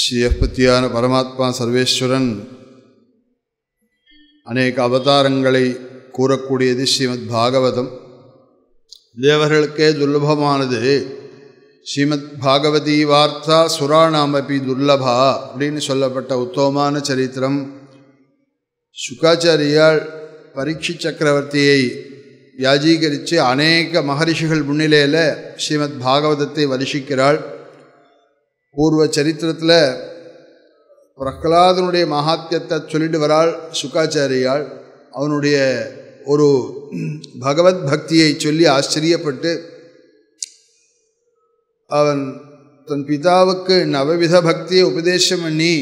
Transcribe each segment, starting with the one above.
ஸ்ரீ பரமாத்மா சர்வேஸ்வரன் அநேக அவதாரங்களை கூறக்கூடியது ஸ்ரீமத் பாகவதம் தேவர்களுக்கே துர்லபமானது ஸ்ரீமத் பாகவதி வார்த்தா சுராணாமப்பி துர்லபா அப்படின்னு சொல்லப்பட்ட உத்தமமான சரித்திரம் சுக்காச்சாரியால் பரீட்சி சக்கரவர்த்தியை வியாஜீகரித்து அநேக மகரிஷிகள் முன்னிலையில் ஸ்ரீமத் பாகவதத்தை வரிசிக்கிறாள் பூர்வ சரித்திரத்தில் பிரகலாதனுடைய மகாத்தியத்தை சொல்லிட்டு வராள் சுக்காச்சாரியால் அவனுடைய ஒரு பகவத் பக்தியை சொல்லி ஆச்சரியப்பட்டு அவன் தன் பிதாவுக்கு நவவித பக்தியை உபதேசம் பண்ணி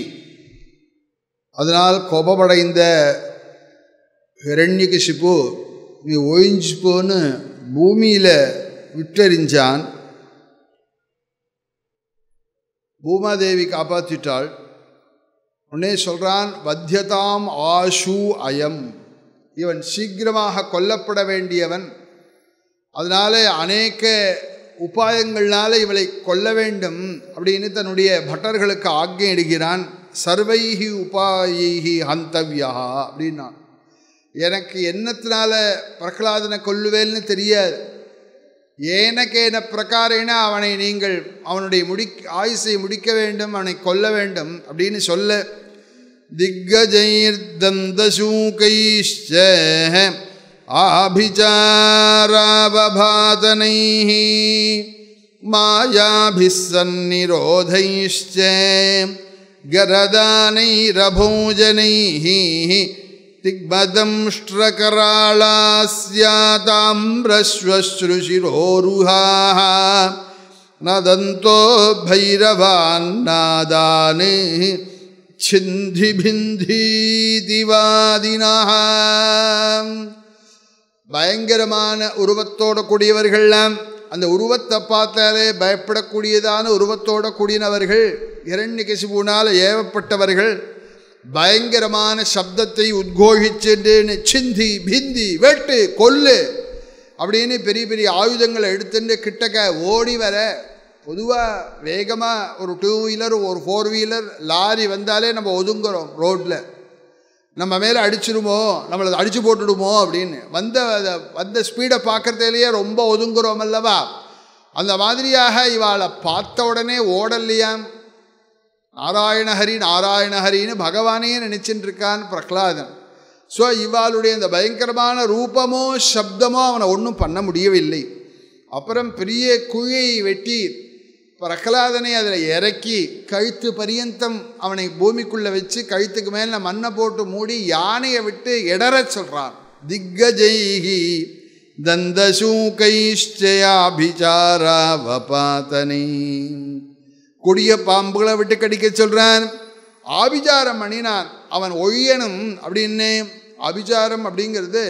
அதனால் கோபமடைந்த ஹிரண்யகிஷிப்பு நீ ஓய்ஞ்சிப்போன்னு பூமியில் விட்டறிஞ்சான் பூமாதேவி காப்பாற்றிட்டாள் உன்னே சொல்கிறான் வத்தியதாம் ஆஷு அயம் இவன் சீக்கிரமாக கொல்லப்பட வேண்டியவன் அதனால அநேக உபாயங்கள்னால இவளை கொல்ல வேண்டும் அப்படின்னு தன்னுடைய பட்டர்களுக்கு ஆக்ஞையிடுகிறான் சர்வைஹி உபாயைஹி ஹந்தவ்யா அப்படின்னான் எனக்கு என்னத்தினால பிரகலாதனை கொல்லுவேன்னு தெரியாது ஏனக்கேன பிரகாரேன அவனை நீங்கள் அவனுடைய முடி ஆயுசை முடிக்க வேண்டும் அவனை கொல்ல வேண்டும் அப்படின்னு சொல்ல திக்கஜைர் தந்தசூகைஷ்ச ஆபிச்சாராவபாதனை மாயாபிசன்னிரோதைஷ்ச கரதானைரபோஜனைஹி दिग्भदंष्ट्रकराळा स्याताम्रश्वश्रुशिरोरुहाः சிந்தி भैरवान्नादाने சிந்திபிந்தீதிவாதினாக பயங்கரமான உருவத்தோட கூடியவர்கள்லாம் அந்த உருவத்தை பார்த்தாலே பயப்படக்கூடியதான உருவத்தோட கூடியனவர்கள் இரண்யகசிபுனால் ஏவப்பட்டவர்கள் பயங்கரமான சப்தத்தை உத்கோஷிச்சுட்டுன்னு சிந்தி பிந்தி வெட்டு கொல்லு அப்படின்னு பெரிய பெரிய ஆயுதங்களை எடுத்துட்டு கிட்டக்க ஓடி வர பொதுவாக வேகமாக ஒரு டூ வீலர் ஒரு ஃபோர் வீலர் லாரி வந்தாலே நம்ம ஒதுங்குறோம் ரோட்டில் நம்ம மேலே அடிச்சிடுமோ நம்மளை அடித்து போட்டுடுமோ அப்படின்னு வந்த அதை வந்த ஸ்பீடை பார்க்குறதுலேயே ரொம்ப ஒதுங்குறோம் அல்லவா அந்த மாதிரியாக இவாளை பார்த்த உடனே ஓடலையாம் நாராயணஹரி நாராயணஹரின்னு பகவானையே நினைச்சுட்டு இருக்கான் பிரகலாதன் ஸோ இவாளுடைய அந்த பயங்கரமான ரூபமோ சப்தமோ அவனை ஒன்றும் பண்ண முடியவில்லை அப்புறம் பெரிய குழியை வெட்டி பிரகலாதனை அதில் இறக்கி கழுத்து பரியந்தம் அவனை பூமிக்குள்ளே வச்சு கழுத்துக்கு மேலே மண்ணை போட்டு மூடி யானையை விட்டு இடறச் சொல்கிறான் தந்தசூகைஷ்டயாபிசாரா தந்தசூகைஷ்டயாபிச்சாராவபாத்தனை கொடிய பாம்புகளை விட்டு கடிக்க சொல்கிறான் ஆபிச்சாரம் பண்ணினான் அவன் ஒழியணும் அப்படின்னு அபிச்சாரம் அப்படிங்கிறது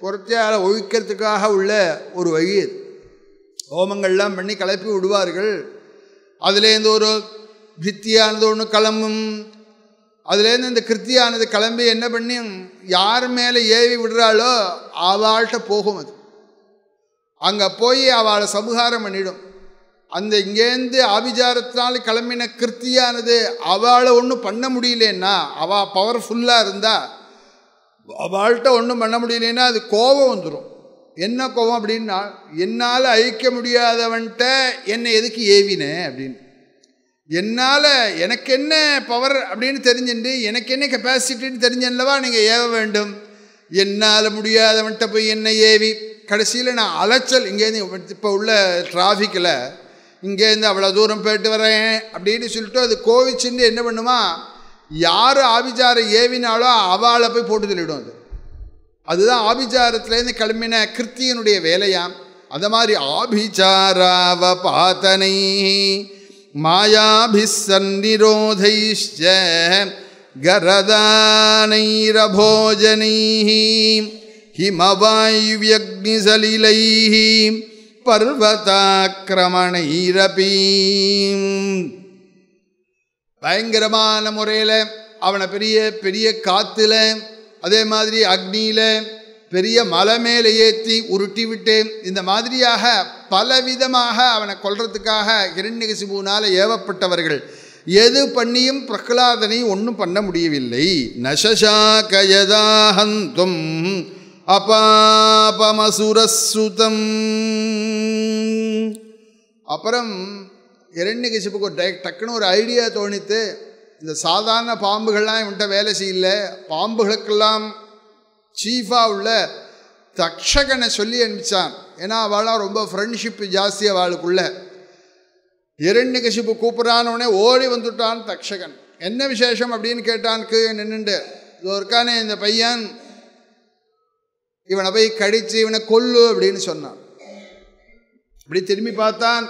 புறத்தையால ஒழிக்கிறதுக்காக உள்ள ஒரு வழி ஹோமங்கள்லாம் பண்ணி கலப்பி விடுவார்கள் அதுலேருந்து ஒரு வித்தியானது ஒன்று கிளம்பும் அதுலேருந்து இந்த கிருத்தியானது கிளம்பி என்ன பண்ணி யார் மேலே ஏவி விடுறாளோ அவள்கிட்ட போகும் அது அங்கே போய் அவளை சமுகாரம் பண்ணிடும் அந்த இங்கேருந்து ஆபிஜாரத்தினால் கிளம்பின கிருத்தியானது அவளை ஒன்றும் பண்ண முடியலன்னா அவள் பவர்ஃபுல்லாக இருந்தால் அவள்கிட்ட ஒன்றும் பண்ண முடியலன்னா அது கோபம் வந்துடும் என்ன கோபம் அப்படின்னா என்னால் அழிக்க முடியாதவன்கிட்ட என்னை எதுக்கு ஏவினேன் அப்படின்னு என்னால் எனக்கு என்ன பவர் அப்படின்னு தெரிஞ்சுட்டு எனக்கு என்ன கெப்பாசிட்டின்னு தெரிஞ்சல்லவா நீங்கள் ஏவ வேண்டும் என்னால் முடியாதவன்கிட்ட போய் என்னை ஏவி கடைசியில் நான் அலைச்சல் இங்கேருந்து இப்போ உள்ள டிராஃபிக்கில் இங்கேருந்து அவ்வளோ தூரம் போயிட்டு வரேன் அப்படின்னு சொல்லிட்டு அது கோவிச்சுன்னு என்ன பண்ணுமா யார் ஆபிச்சாரம் ஏவினாலோ அவளை போய் போட்டு சொல்லிவிடும் அது அதுதான் ஆபிஜாரத்துலேருந்து கிளம்பின கிருத்தியனுடைய வேலையாம் அந்த மாதிரி ஆபிச்சாராவ பாத்தனை மாயாபிசன்னிரோதைஷ்ட கரதானைரபோஜனை அக்னிசலிலை பர்வதாக்கிரமணைரபி பயங்கரமான முறையில் அவனை பெரிய பெரிய காத்தில் அதே மாதிரி அக்னியில் பெரிய மலை மேலே ஏற்றி உருட்டி விட்டு இந்த மாதிரியாக பலவிதமாக அவனை கொல்றதுக்காக இரண்யகசிபுனால் ஏவப்பட்டவர்கள் எது பண்ணியும் பிரகலாதனை ஒன்றும் பண்ண முடியவில்லை நசசாகயதாஹந்தும் அபாபமசுரசுதம் அப்புறம் ஒரு டக்குன்னு ஒரு ஐடியா தோணித்து இந்த சாதாரண பாம்புகள்லாம் இவன்ட்ட வேலை செய்யல பாம்புகளுக்கெல்லாம் சீஃபாக உள்ள தக்ஷகனை சொல்லி அனுப்பிச்சான் ஏன்னா அவளாக ரொம்ப ஃப்ரெண்ட்ஷிப் ஜாஸ்தியாக அவளுக்குள்ள இரண்டு கசிப்பு கூப்பிட்றான்னு ஓடி வந்துட்டான் தக்ஷகன் என்ன விசேஷம் அப்படின்னு கேட்டான்க்கு நின்றுண்டு இது ஒருக்கானே இந்த பையன் இவனை போய் கடித்து இவனை கொல்லு அப்படின்னு சொன்னான் இப்படி திரும்பி பார்த்தான்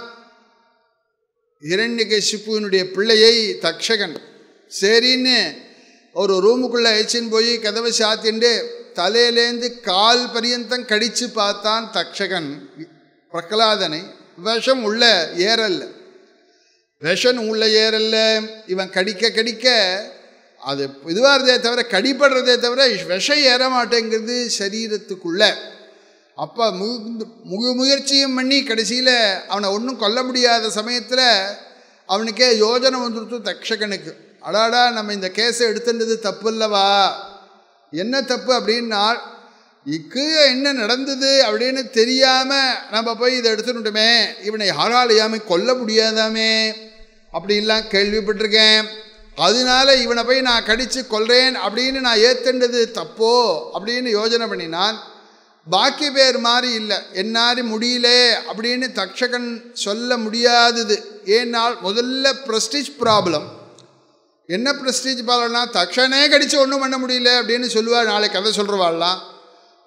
இரண்யகசிப்புனுடைய பிள்ளையை தக்ஷகன் சரின்னு ஒரு ரூமுக்குள்ளே அழிச்சின்னு போய் கதவை சாத்திண்டு தலையிலேந்து கால் பரியந்தம் கடித்து பார்த்தான் தக்ஷகன் பிரகலாதனை விஷம் உள்ள ஏறல்ல விஷன் உள்ள ஏறல்ல இவன் கடிக்க கடிக்க அது இதுவாக தவிர கடிப்படுறதே தவிர விஷம் ஏற மாட்டேங்கிறது சரீரத்துக்குள்ளே அப்போ முகு முழு முயற்சியும் பண்ணி கடைசியில் அவனை ஒன்றும் கொல்ல முடியாத சமயத்தில் அவனுக்கே யோஜனை வந்துடுத்து தக்ஷகனுக்கு அடாடா நம்ம இந்த கேஸை எடுத்துன்றது தப்பு இல்லவா என்ன தப்பு அப்படின்னா இக்கு என்ன நடந்தது அப்படின்னு தெரியாமல் நம்ம போய் இதை எடுத்துட்டுமே இவனை யாராலையாமே கொல்ல முடியாதாமே அப்படிலாம் கேள்விப்பட்டிருக்கேன் அதனால இவனை போய் நான் கடித்து கொள்றேன் அப்படின்னு நான் ஏத்துண்டது தப்போ அப்படின்னு யோஜனை பண்ணினான் பாக்கி பேர் மாதிரி இல்லை என்னாரி முடியலே அப்படின்னு தக்ஷகன் சொல்ல முடியாதது ஏன்னால் முதல்ல ப்ரெஸ்டீஜ் ப்ராப்ளம் என்ன ப்ரெஸ்டீஜ் ப்ராப்ளம்னா தக்ஷனே கடித்து ஒன்றும் பண்ண முடியல அப்படின்னு சொல்லுவாள் நாளை கதை சொல்கிறவாள்லாம்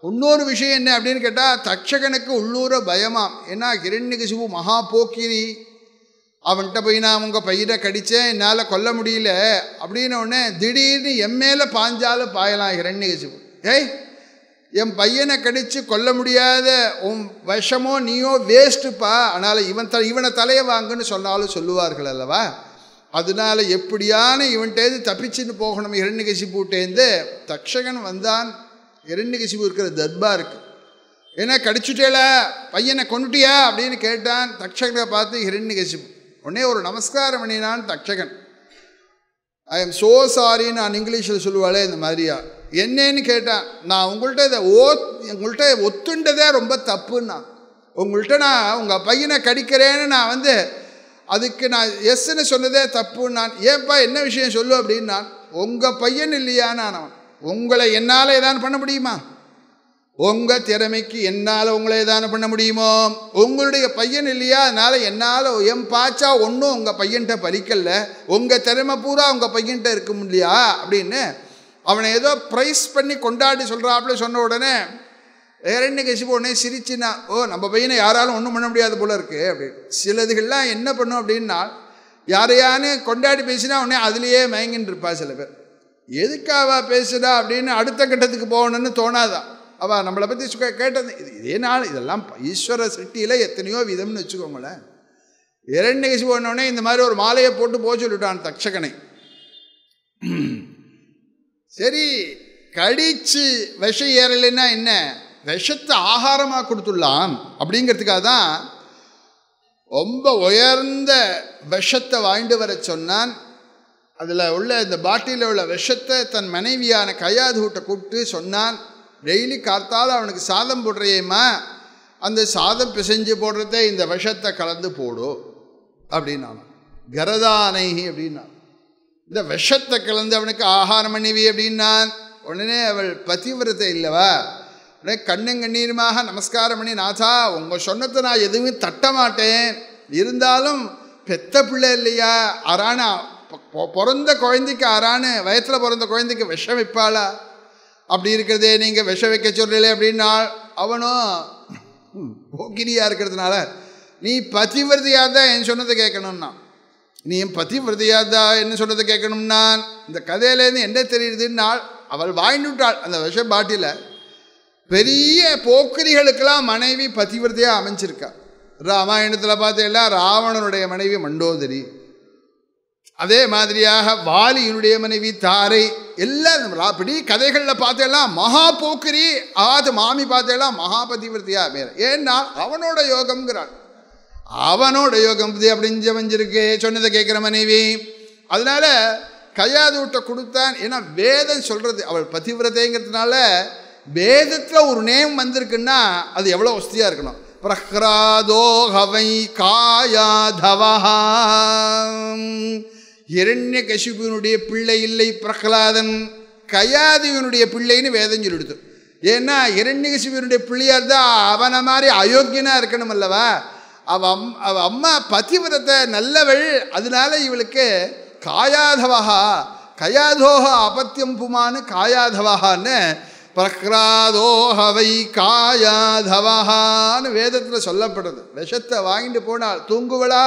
இன்னொரு விஷயம் என்ன அப்படின்னு கேட்டால் தக்ஷகனுக்கு உள்ளூர பயமாம் ஏன்னா கிரண்யகசிபு மகா போக்கிரி அவன்கிட்ட போய் நான் உங்கள் பயிரை கடித்தேன் என்னால் கொல்ல முடியல அப்படின்னோடனே திடீர்னு என் மேலே பாஞ்சாலும் பாயலாம் இரண்யகசிபு ஏய் என் பையனை கடித்து கொல்ல முடியாத உன் விஷமோ நீயோ வேஸ்ட்டுப்பா அதனால் இவன் த இவனை தலையை வாங்குன்னு சொன்னாலும் சொல்லுவார்கள் அல்லவா அதனால் எப்படியான இவன்கிட்டேருந்து தப்பிச்சுன்னு போகணும் இரண்யகசிபுட்டேருந்து தக்ஷகன் வந்தான் இரண்டு இரண்யகசிபு இருக்கிற தர்பாருக்கு ஏன்னா கடிச்சுட்டேல பையனை கொண்டுட்டியா அப்படின்னு கேட்டான் தக்ஷகனை பார்த்து கசிப்பு உடனே ஒரு நமஸ்காரம் பண்ணினான் தட்சகன் ஐ எம் ஸோ சாரி நான் இங்கிலீஷில் சொல்லுவாளே இந்த மாதிரியா என்னன்னு கேட்டேன் நான் உங்கள்கிட்ட இதை ஓ உங்கள்கிட்ட ஒத்துண்டதே ரொம்ப தப்புன்னா உங்கள்கிட்ட நான் உங்கள் பையனை கடிக்கிறேன்னு நான் வந்து அதுக்கு நான் எஸ்ன்னு சொன்னதே தப்பு நான் ஏன்ப்பா என்ன விஷயம் சொல்லு அப்படின்னு நான் உங்கள் பையன் இல்லையான்னு நான் உங்களை என்னால் ஏதான் பண்ண முடியுமா உங்கள் திறமைக்கு என்னால் உங்களை தானே பண்ண முடியுமோ உங்களுடைய பையன் இல்லையா அதனால் என்னால் என் பாய்ச்சா ஒன்றும் உங்கள் பையன்கிட்ட பறிக்கல உங்கள் திறமை பூரா உங்கள் பையன்கிட்ட இருக்க முடியா அப்படின்னு அவனை ஏதோ ப்ரைஸ் பண்ணி கொண்டாடி சொல்கிறாப்புல சொன்ன உடனே என்ன கசி உடனே சிரிச்சுனா ஓ நம்ம பையனை யாராலும் ஒன்றும் பண்ண முடியாது போல இருக்குது அப்படின்னு சிலதுகள்லாம் என்ன பண்ணும் அப்படின்னா யாரையானு கொண்டாடி பேசினா உடனே அதுலேயே மயங்கின்னு இருப்பா சில பேர் எதுக்காவா பேசுடா அப்படின்னு அடுத்த கட்டத்துக்கு போகணும்னு தோணாதான் அவள் நம்மளை பற்றி சுக கேட்டது இது இதே நாள் இதெல்லாம் ஈஸ்வர சிட்டியில் எத்தனையோ விதம்னு வச்சுக்கோங்களேன் இரண்டு நிகழ்ச்சி போனோடனே இந்த மாதிரி ஒரு மாலையை போட்டு போக சொல்லிட்டான் தக்ஷகனை சரி கடிச்சு விஷம் ஏறலைன்னா என்ன விஷத்தை ஆகாரமாக கொடுத்துடலாம் அப்படிங்கிறதுக்காக தான் ரொம்ப உயர்ந்த விஷத்தை வாழ்ந்து வர சொன்னான் அதில் உள்ள இந்த பாட்டிலில் உள்ள விஷத்தை தன் மனைவியான கையாதூட்டை கூப்பிட்டு சொன்னான் டெய்லி காத்தால் அவனுக்கு சாதம் போடுறியேம்மா அந்த சாதம் பிசைஞ்சு போடுறதே இந்த விஷத்தை கலந்து போடும் அப்படின்னான் கரதானைகி அப்படின்னா இந்த விஷத்தை கலந்து அவனுக்கு ஆகாரம் பண்ணிவி அப்படின்னான் உடனே அவள் பதிவிரத்தை இல்லவா உடனே கண்ணுங்கண்ணீருமாக நமஸ்காரம் பண்ணி நாதா உங்கள் சொன்னத்தை நான் எதுவுமே தட்ட மாட்டேன் இருந்தாலும் பெத்த பிள்ளை இல்லையா அறானா பிறந்த குழந்தைக்கு அரானு வயத்தில் பிறந்த குழந்தைக்கு விஷம் வைப்பாளா அப்படி இருக்கிறதே நீங்கள் விஷ வைக்க சொல்கிறீங்களே அப்படின்னா அவனும் போக்கினியாக இருக்கிறதுனால நீ பதிவிரதியாக தான் என் சொன்னதை கேட்கணும்னா நீ என் பதிவிரதியாக தான் என்ன சொன்னதை கேட்கணும்னா இந்த கதையிலேருந்து என்ன தெரியுதுன்னா அவள் வாங்கிட்டாள் அந்த விஷ பாட்டியில் பெரிய போக்கிரிகளுக்கெல்லாம் மனைவி பதிவிரதையாக அமைஞ்சிருக்கா ராமாயணத்தில் பார்த்தீங்கன்னா ராவணனுடைய மனைவி மண்டோதரி அதே மாதிரியாக வாலியினுடைய மனைவி தாரை எல்லாம் அப்படி கதைகளில் பார்த்தெல்லாம் மகா போக்கிரி ஆது மாமி பார்த்தெல்லாம் மகாபதிவிரத்தியா பேர் ஏன்னா அவனோட யோகம்ங்கிறாள் அவனோட யோகம் அப்படின்னு ஜவஞ்சிருக்கு சொன்னதை கேட்குற மனைவி அதனால விட்ட கொடுத்தான் ஏன்னா வேதம் சொல்கிறது அவள் பதிவிரதைங்கிறதுனால வேதத்தில் ஒரு நேம் வந்திருக்குன்னா அது எவ்வளோ வசதியாக இருக்கணும் பிரஹ்ராதோ ஹவை காயாதவஹா இரண்ய கசிபுனுடைய பிள்ளை இல்லை பிரகலாதன் கயாதிவனுடைய பிள்ளைன்னு வேதம் சொல்லிடுது ஏன்னா இரண்யகசிபுனுடைய பிள்ளையார் தான் அவனை மாதிரி அயோக்கியனாக இருக்கணும் அல்லவா அவன் அவ அம்மா பதிவிரத்தை நல்லவள் அதனால இவளுக்கு காயாதவஹா கயாதோக அபத்தியம் புமானு காயாதவஹான்னு பிரக்ராதோஹவை காயாதவஹான்னு வேதத்தில் சொல்லப்படுது விஷத்தை வாங்கிட்டு போனால் தூங்குவளா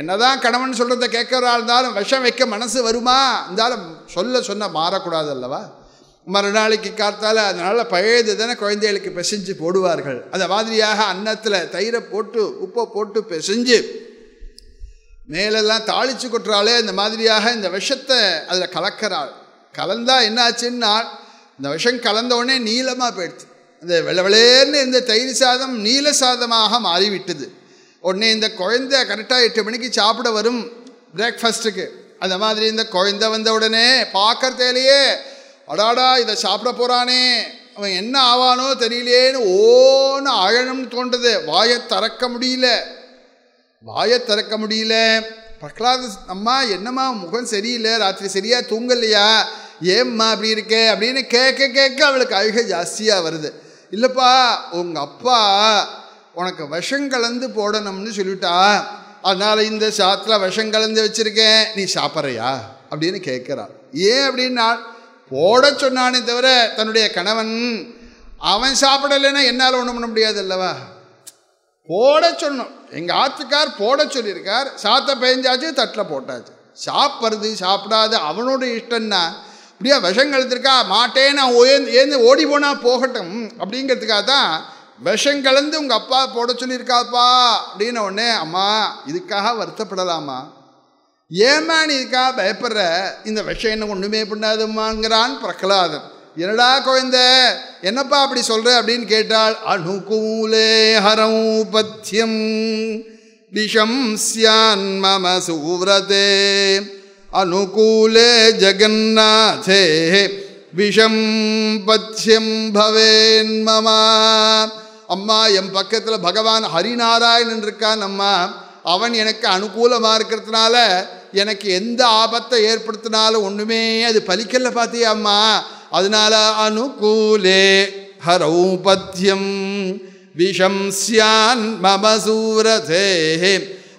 என்னதான் கணவன் சொல்கிறத கேட்குறா இருந்தாலும் விஷம் வைக்க மனசு வருமா இருந்தாலும் சொல்ல சொன்ன மாறக்கூடாது அல்லவா மறுநாளைக்கு காத்தால் அதனால் பழையது தானே குழந்தைகளுக்கு பிசைஞ்சு போடுவார்கள் அந்த மாதிரியாக அன்னத்தில் தயிரை போட்டு உப்பை போட்டு பிசைஞ்சு மேலெல்லாம் தாளித்து கொட்டுறாளே இந்த மாதிரியாக இந்த விஷத்தை அதில் கலக்கிறாள் கலந்தால் என்னாச்சுன்னா இந்த விஷம் கலந்தவுடனே நீளமாக போயிடுச்சு இந்த வெள்ளவெளேர்னு இருந்த தயிர் சாதம் நீல சாதமாக மாறிவிட்டது உடனே இந்த குழந்தை கரெக்டாக எட்டு மணிக்கு சாப்பிட வரும் பிரேக்ஃபாஸ்ட்டுக்கு அந்த மாதிரி இந்த குழந்தை வந்த உடனே பார்க்கறதேலையே அடாடா இதை சாப்பிட போகிறானே அவன் என்ன ஆவானோ தெரியலேன்னு ஓன்னு அழணும்னு தோன்றது வாயை திறக்க முடியல வாயை திறக்க முடியல பிரகலாத அம்மா என்னம்மா முகம் சரியில்லை ராத்திரி சரியாக தூங்கலையா ஏம்மா அப்படி இருக்கே அப்படின்னு கேட்க கேட்க அவளுக்கு அழுக ஜாஸ்தியாக வருது இல்லைப்பா உங்கள் அப்பா உனக்கு விஷம் கலந்து போடணும்னு சொல்லிட்டா அதனால் இந்த சாத்தில் விஷம் கலந்து வச்சுருக்கேன் நீ சாப்பிட்றியா அப்படின்னு கேட்குறாள் ஏன் அப்படின்னா போட சொன்னானே தவிர தன்னுடைய கணவன் அவன் சாப்பிடலைன்னா என்னால் ஒன்றும் பண்ண முடியாது அல்லவா போட சொன்னோம் எங்கள் ஆத்துக்கார் போட சொல்லியிருக்கார் சாத்த பெஞ்சாச்சு தட்டில் போட்டாச்சு சாப்பிட்றது சாப்பிடாது அவனோட இஷ்டம்னா அப்படியே விஷம் கழுத்துருக்கா மாட்டேன்னு ஏந்து ஓடி போனால் போகட்டும் அப்படிங்கிறதுக்காக தான் விஷம் கலந்து உங்கள் அப்பா போட சொல்லியிருக்காப்பா அப்படின்னு உடனே அம்மா இதுக்காக வருத்தப்படலாமா ஏமா நீ இதுக்காக பயப்படுற இந்த விஷம் என்ன ஒன்றுமே பண்ணாதுமாங்கிறான் பிரகலாதன் என்னடா குழந்த என்னப்பா அப்படி சொல்கிற அப்படின்னு கேட்டால் அனுகூலே ஹரௌபத்தியம் பத்தியம் விஷம் சியான் மம சூரதே அனுகூலே ஜெகநாதே விஷம் பத்தியம் பவேன் மமா அம்மா என் பக்கத்தில் பகவான் ஹரிநாராயணன் இருக்கான் அம்மா அவன் எனக்கு அனுகூலமாக இருக்கிறதுனால எனக்கு எந்த ஆபத்தை ஏற்படுத்தினாலும் ஒன்றுமே அது பலிக்கல்ல அம்மா அதனால அனுகூலே ஹரௌபத்தியம் விஷம் சியான் மமசூரதே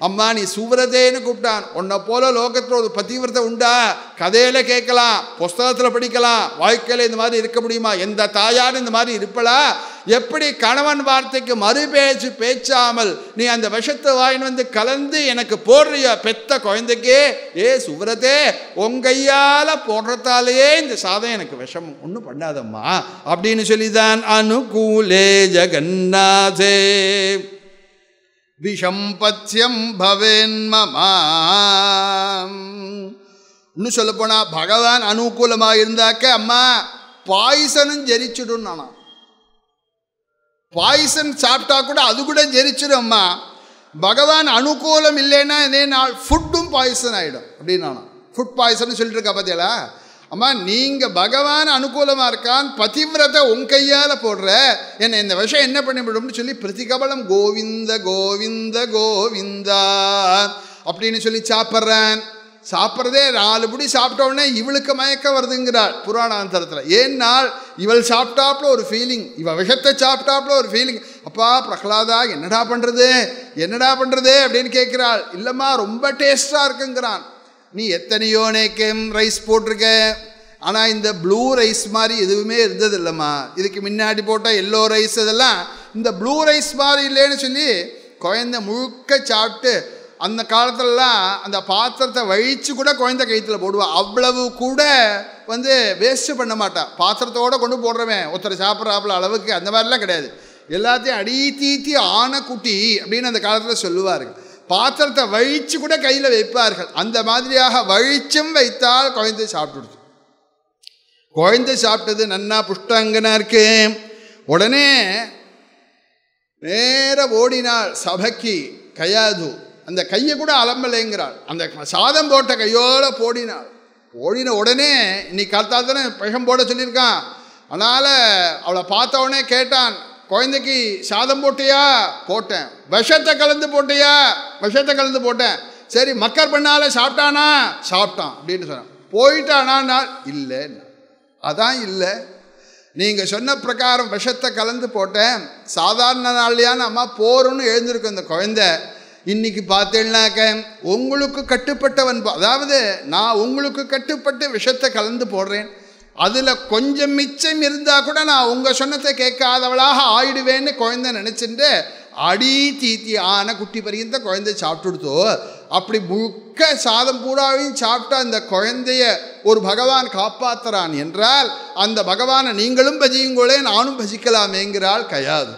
அம்மா நீ சூவரதேன்னு கூப்பிட்டான் உன்னை போல லோகத்தில் ஒரு பதிவிரத்தை உண்டா கதையில் கேட்கலாம் புஸ்தகத்தில் படிக்கலாம் வாழ்க்கையில் இந்த மாதிரி இருக்க முடியுமா எந்த தாயாரும் இந்த மாதிரி இருப்பலா எப்படி கணவன் வார்த்தைக்கு மறு பேச்சு பேச்சாமல் நீ அந்த விஷத்தை வாயின் வந்து கலந்து எனக்கு போடுறிய பெத்த குழந்தைக்கே ஏ சுவரதே உங்கையால் போடுறதாலேயே இந்த சாதம் எனக்கு விஷம் ஒன்றும் பண்ணாதம்மா அப்படின்னு சொல்லிதான் அனுகூலே ஜெகநாதே விஷம்பத்யம் பத்தியம் பவேன்மமா இன்னும் பகவான் அனுகூலமாக இருந்தாக்க அம்மா பாய்சனும் ஜெரிச்சிடும் நானா பாய்சன் சாப்பிட்டா கூட அது கூட ஜெரிச்சிடும் அம்மா பகவான் அனுகூலம் இல்லைன்னா இதே நாள் ஃபுட்டும் பாய்சன் ஆகிடும் அப்படின்னு ஃபுட் பாய்சன் சொல்லிட்டு இருக்கா பார்த்தீங்களா அம்மா நீங்கள் பகவான் அனுகூலமாக இருக்கான் பதிவிரத உன் கையால் போடுற என்னை இந்த விஷயம் என்ன பண்ணிவிடும்னு சொல்லி பிரதிகபலம் கோவிந்த கோவிந்த கோவிந்தா அப்படின்னு சொல்லி சாப்பிட்றேன் சாப்பிட்றதே நாலு பிடி சாப்பிட்டோடனே இவளுக்கு மயக்க வருதுங்கிறாள் புராணாந்தரத்தில் ஏன்னால் இவள் சாப்பிட்டாப்புல ஒரு ஃபீலிங் இவள் விஷத்தை சாப்பிட்டாப்புல ஒரு ஃபீலிங் அப்பா பிரகலாதா என்னடா பண்ணுறது என்னடா பண்ணுறது அப்படின்னு கேட்குறாள் இல்லைம்மா ரொம்ப டேஸ்ட்டாக இருக்குங்கிறான் நீ எத்தனையோ நேக்கம் ரைஸ் போட்டிருக்க ஆனால் இந்த ப்ளூ ரைஸ் மாதிரி எதுவுமே இருந்தது இல்லைம்மா இதுக்கு முன்னாடி போட்டால் எல்லோ ரைஸ் இதெல்லாம் இந்த ப்ளூ ரைஸ் மாதிரி இல்லைன்னு சொல்லி குழந்த முழுக்க சாப்பிட்டு அந்த காலத்துலலாம் அந்த பாத்திரத்தை வழித்து கூட குழந்த கைத்தில் போடுவாள் அவ்வளவு கூட வந்து வேஸ்ட்டு பண்ண மாட்டான் பாத்திரத்தோடு கொண்டு போடுறவன் ஒருத்தர் சாப்பிட்றாப்புல அளவுக்கு அந்த மாதிரிலாம் கிடையாது எல்லாத்தையும் அடி தீத்தி ஆனைக்குட்டி அப்படின்னு அந்த காலத்தில் சொல்லுவாருங்க பாத்திரத்தை வழித்து கூட கையில் வைப்பார்கள் அந்த மாதிரியாக வழிச்சும் வைத்தால் குழந்தை சாப்பிட்டுடுச்சு குழந்தை சாப்பிட்டது நன்னா புஷ்டங்கனா இருக்கு உடனே நேர ஓடினாள் சபைக்கு கையாது அந்த கையை கூட அலம்பலைங்கிறாள் அந்த சாதம் போட்ட கையோட போடினாள் ஓடின உடனே இன்னைக்கு தானே பிஷம் போட சொல்லியிருக்கான் அதனால் அவளை பார்த்த உடனே கேட்டான் குழந்தைக்கு சாதம் போட்டியா போட்டேன் விஷத்தை கலந்து போட்டியா விஷத்தை கலந்து போட்டேன் சரி மக்கர் பண்ணால சாப்பிட்டானா சாப்பிட்டான் அப்படின்னு சொன்னான் போயிட்டானா இல்லை அதான் இல்லை நீங்கள் சொன்ன பிரகாரம் விஷத்தை கலந்து போட்டேன் சாதாரண நாள்லையான அம்மா போகிறோன்னு எழுந்திருக்கும் இந்த குழந்த இன்னைக்கு பார்த்தேன்னாக்க உங்களுக்கு கட்டுப்பட்டவன் அதாவது நான் உங்களுக்கு கட்டுப்பட்டு விஷத்தை கலந்து போடுறேன் அதில் கொஞ்சம் மிச்சம் இருந்தால் கூட நான் உங்கள் சொன்னத்தை கேட்காதவளாக ஆயிடுவேன்னு குழந்தை நினச்சிட்டு அடி தீத்தி ஆன குட்டி பரியந்த குழந்தை சாப்பிட்டுடுத்தோ அப்படி முழுக்க சாதம் பூராவையும் சாப்பிட்டா அந்த குழந்தைய ஒரு பகவான் காப்பாற்றுறான் என்றால் அந்த பகவானை நீங்களும் பஜியுங்களே நானும் பஜிக்கலாமேங்கிறாள் கையாது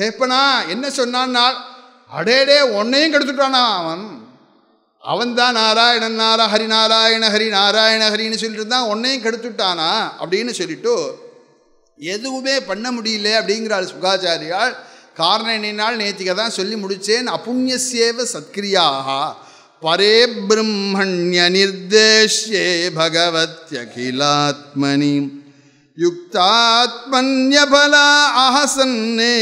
கேட்பனா என்ன சொன்னான்னா அடேடே உன்னையும் கெடுத்துட்டானா அவன் அவன்தான் நாராயணன் நாரா ஹரி நாராயண ஹரி நாராயண ஹரின்னு சொல்லிட்டு தான் உன்னையும் கெடுத்துட்டானா அப்படின்னு சொல்லிட்டு எதுவுமே பண்ண முடியல அப்படிங்கிறாள் சுகாச்சாரியால் காரணம் என்னால் நேத்திக தான் சொல்லி முடித்தேன் அப்புண்ணியசேவ சத்கிரியாக பரே பிரம்மண்ய நிர்தேஷ்யே பகவத்யகிலாத்மனி யுக்தாத்மன்யபலா அஹசன்னே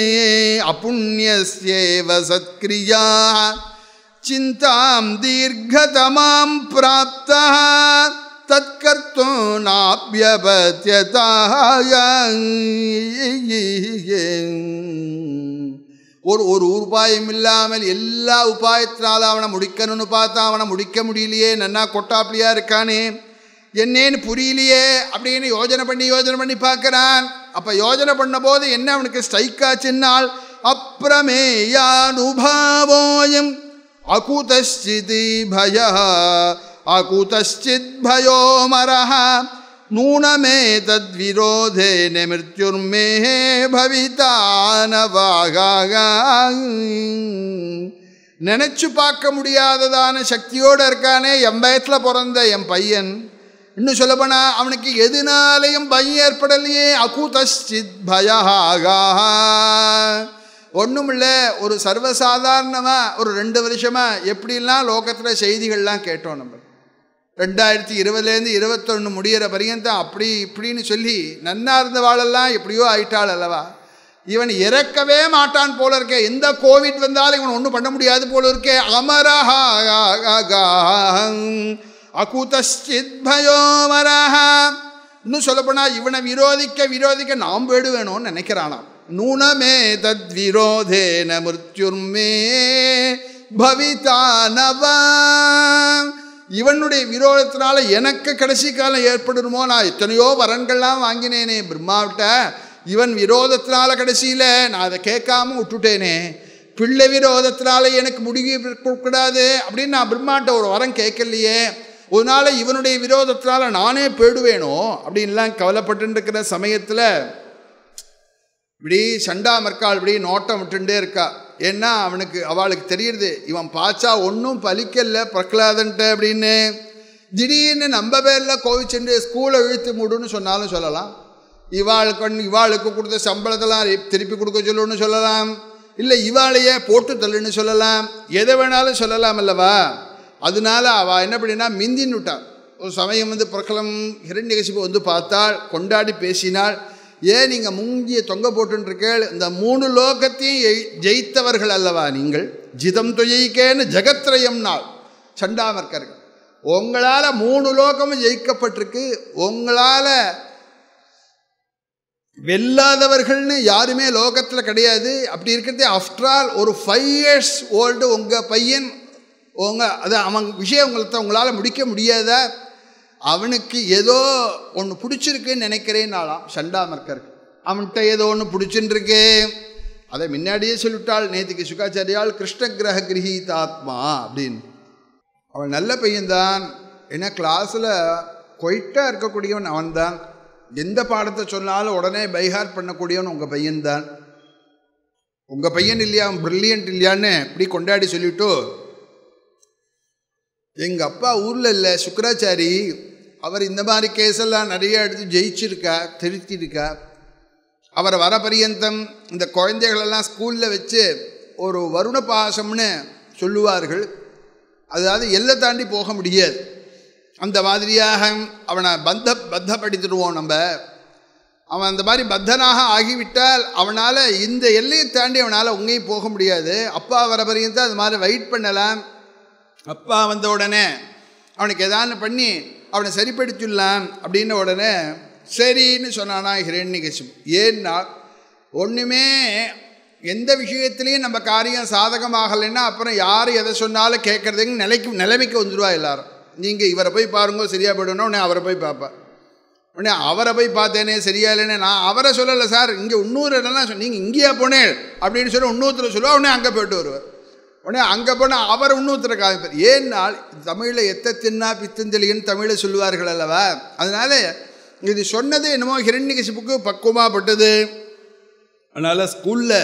அப்புண்ணியசேவ சத்கிரியாக சிந்தாம் தீர்க்கதமாம் பிராப்தா तत्कर्तुं नाप्यपत्यताय ஒரு ஒரு உபாயம் இல்லாமல் எல்லா உபாயத்தினால அவனை முடிக்கணும்னு பார்த்தா அவனை முடிக்க முடியலையே நன்னா கொட்டாப்பிளியா இருக்கானே என்னேன்னு புரியலையே அப்படின்னு யோஜனை பண்ணி யோஜனை பண்ணி பார்க்குறான் அப்போ யோஜனை பண்ண போது என்ன அவனுக்கு ஸ்ட்ரைக் ஆச்சுன்னால் அப்புறமேயானுபாவோயம் அகுதஸ்சிதி பய அகுதஸ்சித் பயோமரஹ நூனமேதத்விரோதேன பவிதானவாக நினச்சி பார்க்க முடியாததான சக்தியோடு இருக்கானே என் பயத்தில் பிறந்த என் பையன் இன்னும் சொல்லப்போனா அவனுக்கு எதுனாலையும் பயம் ஏற்படலையே அகுதஸ்சித் பயாக ஒன்றுமில்ல ஒரு சர்வசாதாரணமாக ஒரு ரெண்டு வருஷமாக எப்படிலாம் லோகத்தில் செய்திகள்லாம் கேட்டோம் நம்ம ரெண்டாயிரத்தி இருபதுலேருந்து இருபத்தொன்று முடிகிற பரியந்தம் அப்படி இப்படின்னு சொல்லி நன்னா இருந்த வாழெல்லாம் எப்படியோ ஆயிட்டாள் அல்லவா இவன் இறக்கவே மாட்டான் போல இருக்கே எந்த கோவிட் வந்தாலும் இவன் ஒன்றும் பண்ண முடியாது போல இருக்கே அமரஹாங் இன்னும் சொல்லப்போனால் இவனை விரோதிக்க விரோதிக்க நாம் வேணும்னு நினைக்கிறானாம் நூனமே தத்விரோதேன மிருத்யுர்மே பவிதானவ இவனுடைய விரோதத்தினால எனக்கு கடைசி காலம் ஏற்படணுமோ நான் எத்தனையோ வரன்கள்லாம் வாங்கினேனே பிரம்மாவிட்ட இவன் விரோதத்தினால கடைசியில் நான் அதை கேட்காம விட்டுட்டேனே பிள்ளை விரோதத்தினால எனக்கு முடிவு கூடாது அப்படின்னு நான் பிரம்மாட்ட ஒரு வரம் கேட்கலையே நாள் இவனுடைய விரோதத்தினால நானே போயிடுவேணும் அப்படின்லாம் கவலைப்பட்டு இருக்கிற சமயத்தில் இப்படி சண்டா மற்கால் இப்படி நோட்டம் விட்டுண்டே இருக்கா ஏன்னா அவனுக்கு அவளுக்கு தெரியுது இவன் பாச்சா ஒன்றும் பலிக்கல பிரகலாதன்ட்ட அப்படின்னு திடீர்னு நம்ம பேரில் கோவிச்சுண்டு ஸ்கூலை இழுத்து மூடுன்னு சொன்னாலும் சொல்லலாம் இவாளுக்கு இவாளுக்கு கொடுத்த சம்பளத்தெல்லாம் திருப்பி கொடுக்க சொல்லுன்னு சொல்லலாம் இல்லை இவாளையே போட்டு தள்ளுன்னு சொல்லலாம் எதை வேணாலும் சொல்லலாம் அல்லவா அதனால அவள் என்ன பண்ணினா மிந்தின்னு விட்டாள் ஒரு சமயம் வந்து பிரகலம் ஹிரண்யகசிப்பு வந்து பார்த்தாள் கொண்டாடி பேசினாள் ஏன் நீங்கள் முங்கிய தொங்க போட்டுருக்கேள் இந்த மூணு லோகத்தையும் ஜெயித்தவர்கள் அல்லவா நீங்கள் ஜிதம் துயிக்கேன்னு ஜெகத்ரயம் நாள் சண்டாமர்க்கர்கள் உங்களால் மூணு லோகமும் ஜெயிக்கப்பட்டிருக்கு உங்களால் வெல்லாதவர்கள்னு யாருமே லோகத்தில் கிடையாது அப்படி இருக்கிறதே ஆஃப்டர் ஆல் ஒரு ஃபைவ் இயர்ஸ் ஓல்டு உங்கள் பையன் உங்கள் அது அவங்க விஷயம் உங்களை உங்களால் முடிக்க முடியாத அவனுக்கு ஏதோ ஒன்று பிடிச்சிருக்குன்னு நினைக்கிறேன்னாலாம் மர்க்கர் அவன்கிட்ட ஏதோ ஒன்று பிடிச்சுட்டுருக்கு அதை முன்னாடியே சொல்லிவிட்டாள் நேத்திக்கு சுகாச்சாரியால் கிருஷ்ண கிரக கிரகிதாத்மா அப்படின்னு அவன் நல்ல பையன்தான் ஏன்னா கிளாஸில் கொயிட்டாக இருக்கக்கூடியவன் அவன்தான் எந்த பாடத்தை சொன்னாலும் உடனே பைஹார் பண்ணக்கூடியவன் உங்கள் பையன்தான் உங்கள் பையன் இல்லையா அவன் பிரில்லியன்ட் இல்லையான்னு இப்படி கொண்டாடி சொல்லிவிட்டு எங்கள் அப்பா ஊரில் இல்லை சுக்கராச்சாரி அவர் இந்த மாதிரி கேஸெல்லாம் நிறைய எடுத்து ஜெயிச்சிருக்கா திருத்திருக்கா அவர் வர பரியந்தம் இந்த குழந்தைகளெல்லாம் ஸ்கூலில் வச்சு ஒரு வருண பாசம்னு சொல்லுவார்கள் அதாவது எல்லை தாண்டி போக முடியாது அந்த மாதிரியாக அவனை பந்த பத்தப்படுத்திடுவோம் நம்ம அவன் அந்த மாதிரி பத்தனாக ஆகிவிட்டால் அவனால் இந்த எல்லையை தாண்டி அவனால் உங்கேயும் போக முடியாது அப்பா வர பரியந்தான் அது மாதிரி வெயிட் பண்ணலாம் அப்பா வந்த உடனே அவனுக்கு எதான்னு பண்ணி அவனை சரிப்படுத்திடலாம் அப்படின்ன உடனே சரின்னு சொன்னானா ஹிரண்யகசிப்பு ஏன்னா ஒன்றுமே எந்த விஷயத்துலேயும் நம்ம காரியம் சாதகமாகலைன்னா அப்புறம் யார் எதை சொன்னாலும் கேட்குறதுங்க நிலைக்கு நிலைமைக்கு வந்துடுவா எல்லாரும் நீங்கள் இவரை போய் பாருங்கோ சரியாக போய்டுன்னா உடனே அவரை போய் பார்ப்பேன் உடனே அவரை போய் பார்த்தேனே சரியா இல்லைன்னே நான் அவரை சொல்லலை சார் இங்கே இன்னொரு இடம்லாம் நீங்கள் இங்கேயா போனேன் அப்படின்னு சொல்லி இன்னொருத்தர் சொல்லுவா உடனே அங்கே போய்ட்டு வருவேன் உடனே அங்கே போனால் அவர் இன்னொருத்தர காமிப்பார் ஏன்னால் தமிழில் எத்த தின்னா பித்தந்தெளின்னு தமிழை சொல்லுவார்கள் அல்லவா அதனால் இது சொன்னது என்னமோ ஹிரண்யகசிப்புக்கு பக்குவமாகப்பட்டது அதனால் ஸ்கூலில்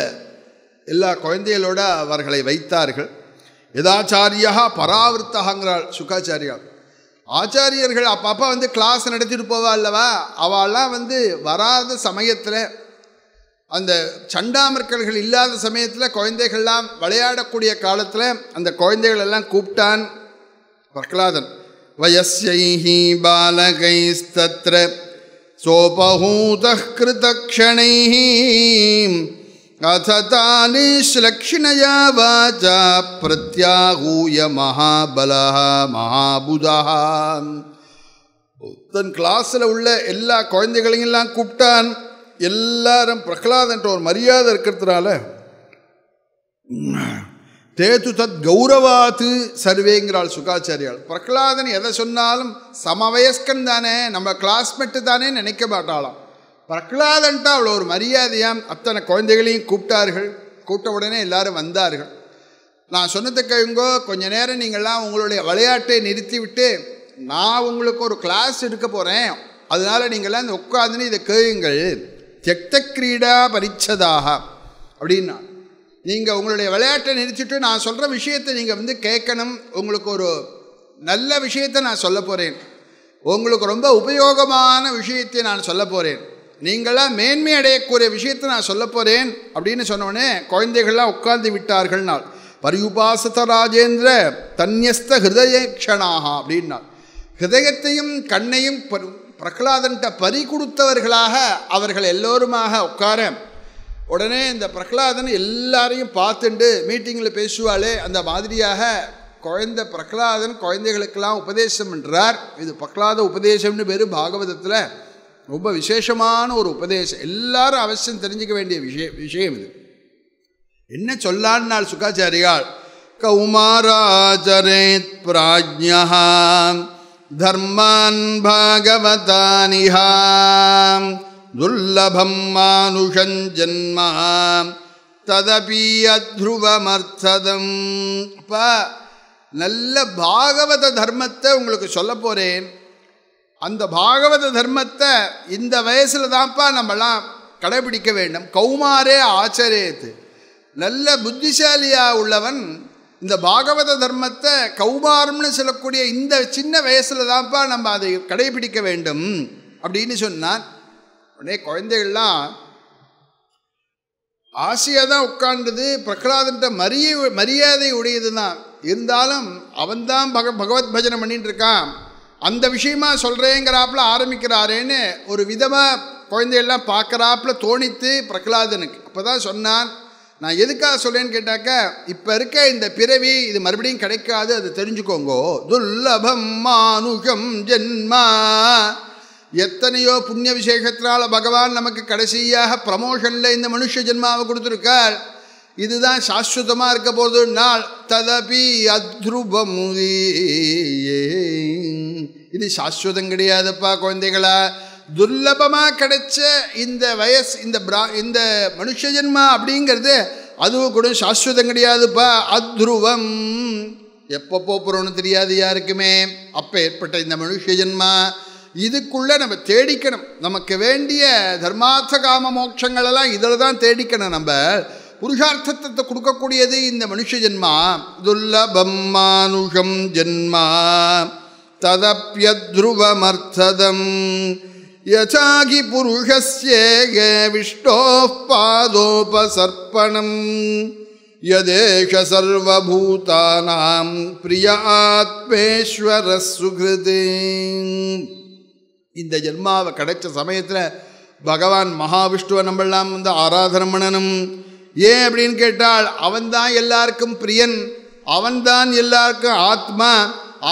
எல்லா குழந்தைகளோட அவர்களை வைத்தார்கள் எதாச்சாரியாக பராவிருத்தகாங்கிறாள் சுகாச்சாரியா ஆச்சாரியர்கள் அப்பப்போ வந்து கிளாஸ் நடத்திட்டு போவா அல்லவா அவெல்லாம் வந்து வராத சமயத்தில் அந்த சண்டாமற்கல்கள் இல்லாத சமயத்தில் குழந்தைகள்லாம் விளையாடக்கூடிய காலத்தில் அந்த குழந்தைகள் எல்லாம் கூப்பிட்டான் பிரகலாதன் வயசைஹி பாலகைஸ்தத்ர சோபூதக்ஷணை அத தானிஸ்லக்ஷிணையா பிரத்யாகூய மகாபலா மகாபுதா தன் கிளாஸில் உள்ள எல்லா குழந்தைகளையும் எல்லாம் கூப்பிட்டான் எல்லாரும் பிரகலாதன்ற ஒரு மரியாதை இருக்கிறதுனால தேது தத் கௌரவாத்து சர்வேங்கிறாள் சுகாச்சாரியாள் பிரகலாதன் எதை சொன்னாலும் சமவயஸ்கன் தானே நம்ம கிளாஸ்மேட்டு தானே நினைக்க மாட்டாளாம் பிரகலாதன்ட்டு அவ்வளோ ஒரு மரியாதையாம் அத்தனை குழந்தைகளையும் கூப்பிட்டார்கள் கூப்பிட்ட உடனே எல்லாரும் வந்தார்கள் நான் சொன்னதுக்கவங்க கொஞ்ச நேரம் நீங்கள்லாம் உங்களுடைய விளையாட்டை நிறுத்திவிட்டு நான் உங்களுக்கு ஒரு கிளாஸ் எடுக்க போகிறேன் அதனால் நீங்கள்லாம் உட்காந்துன்னு இதை கேளுங்கள் தியக்த கிரீடா பரிச்சதாக அப்படின்னா நீங்கள் உங்களுடைய விளையாட்டை நிறுத்திட்டு நான் சொல்கிற விஷயத்தை நீங்கள் வந்து கேட்கணும் உங்களுக்கு ஒரு நல்ல விஷயத்தை நான் சொல்ல போகிறேன் உங்களுக்கு ரொம்ப உபயோகமான விஷயத்தை நான் சொல்ல போகிறேன் நீங்களாம் மேன்மை அடையக்கூடிய விஷயத்தை நான் சொல்ல போகிறேன் அப்படின்னு சொன்னோடனே குழந்தைகள்லாம் உட்கார்ந்து விட்டார்கள்னால் பரியுபாசத ராஜேந்திர தன்யஸ்த ஹிருதயக்ஷனாக அப்படின்னா ஹிருதயத்தையும் கண்ணையும் பிரகலாதன்கிட்ட பறி கொடுத்தவர்களாக அவர்கள் எல்லோருமாக உட்கார உடனே இந்த பிரகலாதன் எல்லாரையும் பார்த்துண்டு மீட்டிங்கில் பேசுவாளே அந்த மாதிரியாக குழந்த பிரகலாதன் குழந்தைகளுக்கெல்லாம் உபதேசம் என்றார் இது பிரகலாத உபதேசம்னு பேர் பாகவதத்தில் ரொம்ப விசேஷமான ஒரு உபதேசம் எல்லாரும் அவசியம் தெரிஞ்சிக்க வேண்டிய விஷயம் விஷயம் இது என்ன சொல்லான்னால் சுகாச்சாரியால் கௌமாராஜரே பிராஜ்யா தர்மான் பாகவதானிஹாம் துர்லபம் मानुषं जन्म ததபி அத்ருவமர்த்ததம் இப்போ நல்ல பாகவத தர்மத்தை உங்களுக்கு சொல்ல போகிறேன் அந்த பாகவத தர்மத்தை இந்த வயசில் தான்ப்பா நம்மளாம் கடைபிடிக்க வேண்டும் கௌமாரே ஆச்சரியத்து நல்ல புத்திசாலியாக உள்ளவன் இந்த பாகவத தர்மத்தை கௌமாரம்னு சொல்லக்கூடிய இந்த சின்ன வயசில் தான்ப்பா நம்ம அதை கடைபிடிக்க வேண்டும் அப்படின்னு சொன்னான் உடனே குழந்தைகள்லாம் ஆசையாக தான் உட்கார்ந்தது பிரகலாதன்ட்ட மரிய மரியாதை உடையது தான் இருந்தாலும் அவன்தான் பக பகவத் பஜனை பண்ணிட்டு இருக்கான் அந்த விஷயமா சொல்கிறேங்கிறாப்புல ஆரம்பிக்கிறாரேன்னு ஒரு விதமாக குழந்தையெல்லாம் பார்க்குறாப்புல தோணித்து பிரகலாதனுக்கு அப்போ தான் சொன்னான் நான் எதுக்காக சொல்கிறேன்னு கேட்டாக்க இப்போ இருக்க இந்த பிறவி இது மறுபடியும் கிடைக்காது அது தெரிஞ்சுக்கோங்கோ துர்லபம் மானுகம் ஜென்மா எத்தனையோ புண்ணிய விசேஷத்தினால் பகவான் நமக்கு கடைசியாக ப்ரமோஷனில் இந்த மனுஷ ஜென்மாவை கொடுத்துருக்கார் இதுதான் சாஸ்வதமாக இருக்க போது நாள் ததபி அத்ருபம் இது சாஸ்வதம் கிடையாதப்பா குழந்தைகளா துர்லபமாக கிடைச்ச இந்த வயசு இந்த பிரா இந்த மனுஷ ஜென்மா அப்படிங்கிறது அதுவும் கூட சாஸ்வதம் கிடையாதுப்பா அத்ருவம் எப்போ போகிறோன்னு தெரியாது யாருக்குமே அப்போ ஏற்பட்ட இந்த மனுஷ ஜென்மா இதுக்குள்ளே நம்ம தேடிக்கணும் நமக்கு வேண்டிய தர்மார்த்த காம மோட்சங்களெல்லாம் இதில் தான் தேடிக்கணும் நம்ம புருஷார்த்தத்தை கொடுக்கக்கூடியது இந்த மனுஷ ஜென்மா துல்லபம் மானுஷம் ஜென்மா ததப்பியத்ருவமர்த்ததம் யசாகி புருஷஸ்யேக விஷ்ணோ பாதோபசர்ப்பணம் யதேஷ சர்வபூதானாம் பிரிய ஆத்மேஸ்வர சுகிருதே இந்த ஜென்மாவை கிடைச்ச சமயத்தில் பகவான் மகாவிஷ்ணுவை நம்மளாம் வந்து ஆராதனை பண்ணணும் ஏன் அப்படின்னு கேட்டால் அவன்தான் எல்லாருக்கும் பிரியன் அவன்தான் எல்லாருக்கும் ஆத்மா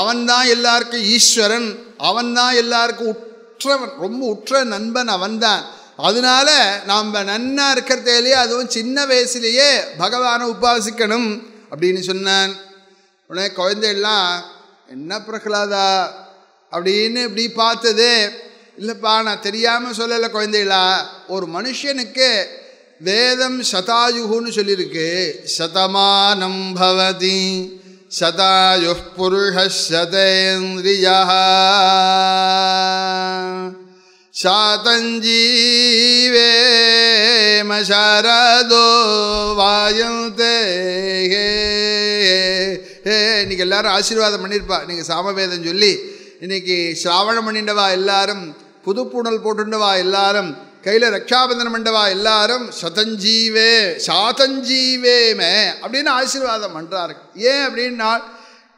அவன்தான் எல்லாருக்கும் ஈஸ்வரன் அவன்தான் எல்லாருக்கும் உற்றவன் ரொம்ப உற்ற நண்பன் அவன்தான் அதனால நாம் நன்னா இருக்கிறதேலேயே அதுவும் சின்ன வயசுலேயே பகவானை உபாசிக்கணும் அப்படின்னு சொன்னான் உடனே குழந்தைகள்லாம் என்ன பிரகலாதா அப்படின்னு இப்படி பார்த்தது இல்லைப்பா நான் தெரியாமல் சொல்லலை குழந்தைகளா ஒரு மனுஷனுக்கு வேதம் சதாயுகுன்னு சொல்லியிருக்கு சதமானம் பவதி शतायुः पुरुषः शतेन्द्रियः शातञ्जीवेम இன்னைக்கு எல்லாரும் ஆசீர்வாதம் பண்ணியிருப்பா நீங்கள் சாமவேதம் சொல்லி இன்னைக்கு சிராவணம் பண்ணிண்டவா எல்லாரும் புதுப்புணல் போட்டுண்டவா எல்லாரும் கையில் ரக்ஷாபந்தன மண்டவா எல்லாரும் சதஞ்சீவே சாதஞ்சீவேமே அப்படின்னு ஆசீர்வாதம் பண்ணுறாரு ஏன் அப்படின்னா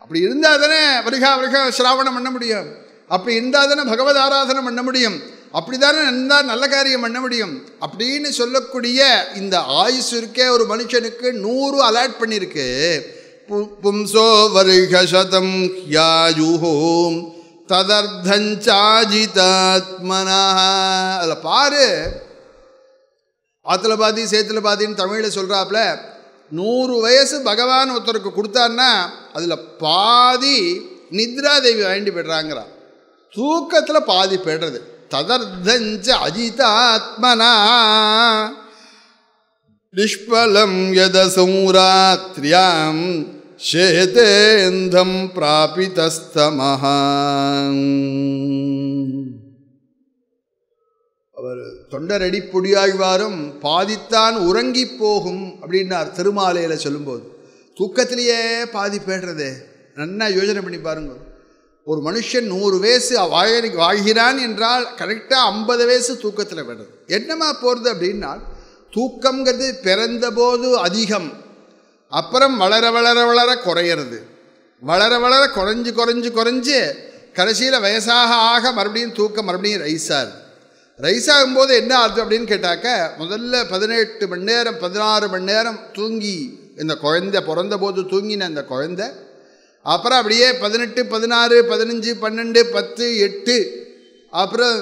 அப்படி இருந்தால் தானே வருகா வருகா சிராவணம் பண்ண முடியும் அப்படி இருந்தால் தானே பகவத் ஆராதனை பண்ண முடியும் அப்படி தானே இருந்தால் நல்ல காரியம் பண்ண முடியும் அப்படின்னு சொல்லக்கூடிய இந்த ஆயுஸ் இருக்கே ஒரு மனுஷனுக்கு நூறு அலாட் பண்ணியிருக்கு பும்சோ வருக சதம் யாயுஹோம் ததர்தஞ்சாஜிதாத்மனா அதில் பாரு ஆற்றுல பாதி சேத்துல பாதின்னு தமிழில் சொல்கிறாப்புல நூறு வயசு பகவான் ஒருத்தருக்கு கொடுத்தான்னா அதில் பாதி நித்ரா தேவி வாங்கி பெடுறாங்கிறா தூக்கத்தில் பாதி போய்டுறது ததர்தஞ்ச அஜித ஆத்மனா நிஷ்பலம் எத சௌராத்ரியாம் சேதேந்தம் प्रापितस्तमः அவர் தொண்டரடி பொடியாழ்வாரும் பாதித்தான் உறங்கி போகும் அப்படின்னார் திருமாலையில் சொல்லும்போது தூக்கத்திலேயே பாதி பேடுறதே நன்னா யோஜனை பண்ணி பாருங்க ஒரு மனுஷன் நூறு வயசு வாழ வாழ்கிறான் என்றால் கரெக்டாக ஐம்பது வயசு தூக்கத்தில் விடுறது என்னமா போகிறது அப்படின்னா தூக்கங்கிறது பிறந்தபோது அதிகம் அப்புறம் வளர வளர வளர குறையிறது வளர வளர குறைஞ்சி குறைஞ்சு குறைஞ்சி கடைசியில் வயசாக ஆக மறுபடியும் தூக்கம் மறுபடியும் ரைஸாக ரைஸ் ஆகும்போது என்ன ஆகுது அப்படின்னு கேட்டாக்க முதல்ல பதினெட்டு மணி நேரம் பதினாறு மணி நேரம் தூங்கி இந்த குழந்தை பிறந்த போது தூங்கின அந்த குழந்தை அப்புறம் அப்படியே பதினெட்டு பதினாறு பதினஞ்சு பன்னெண்டு பத்து எட்டு அப்புறம்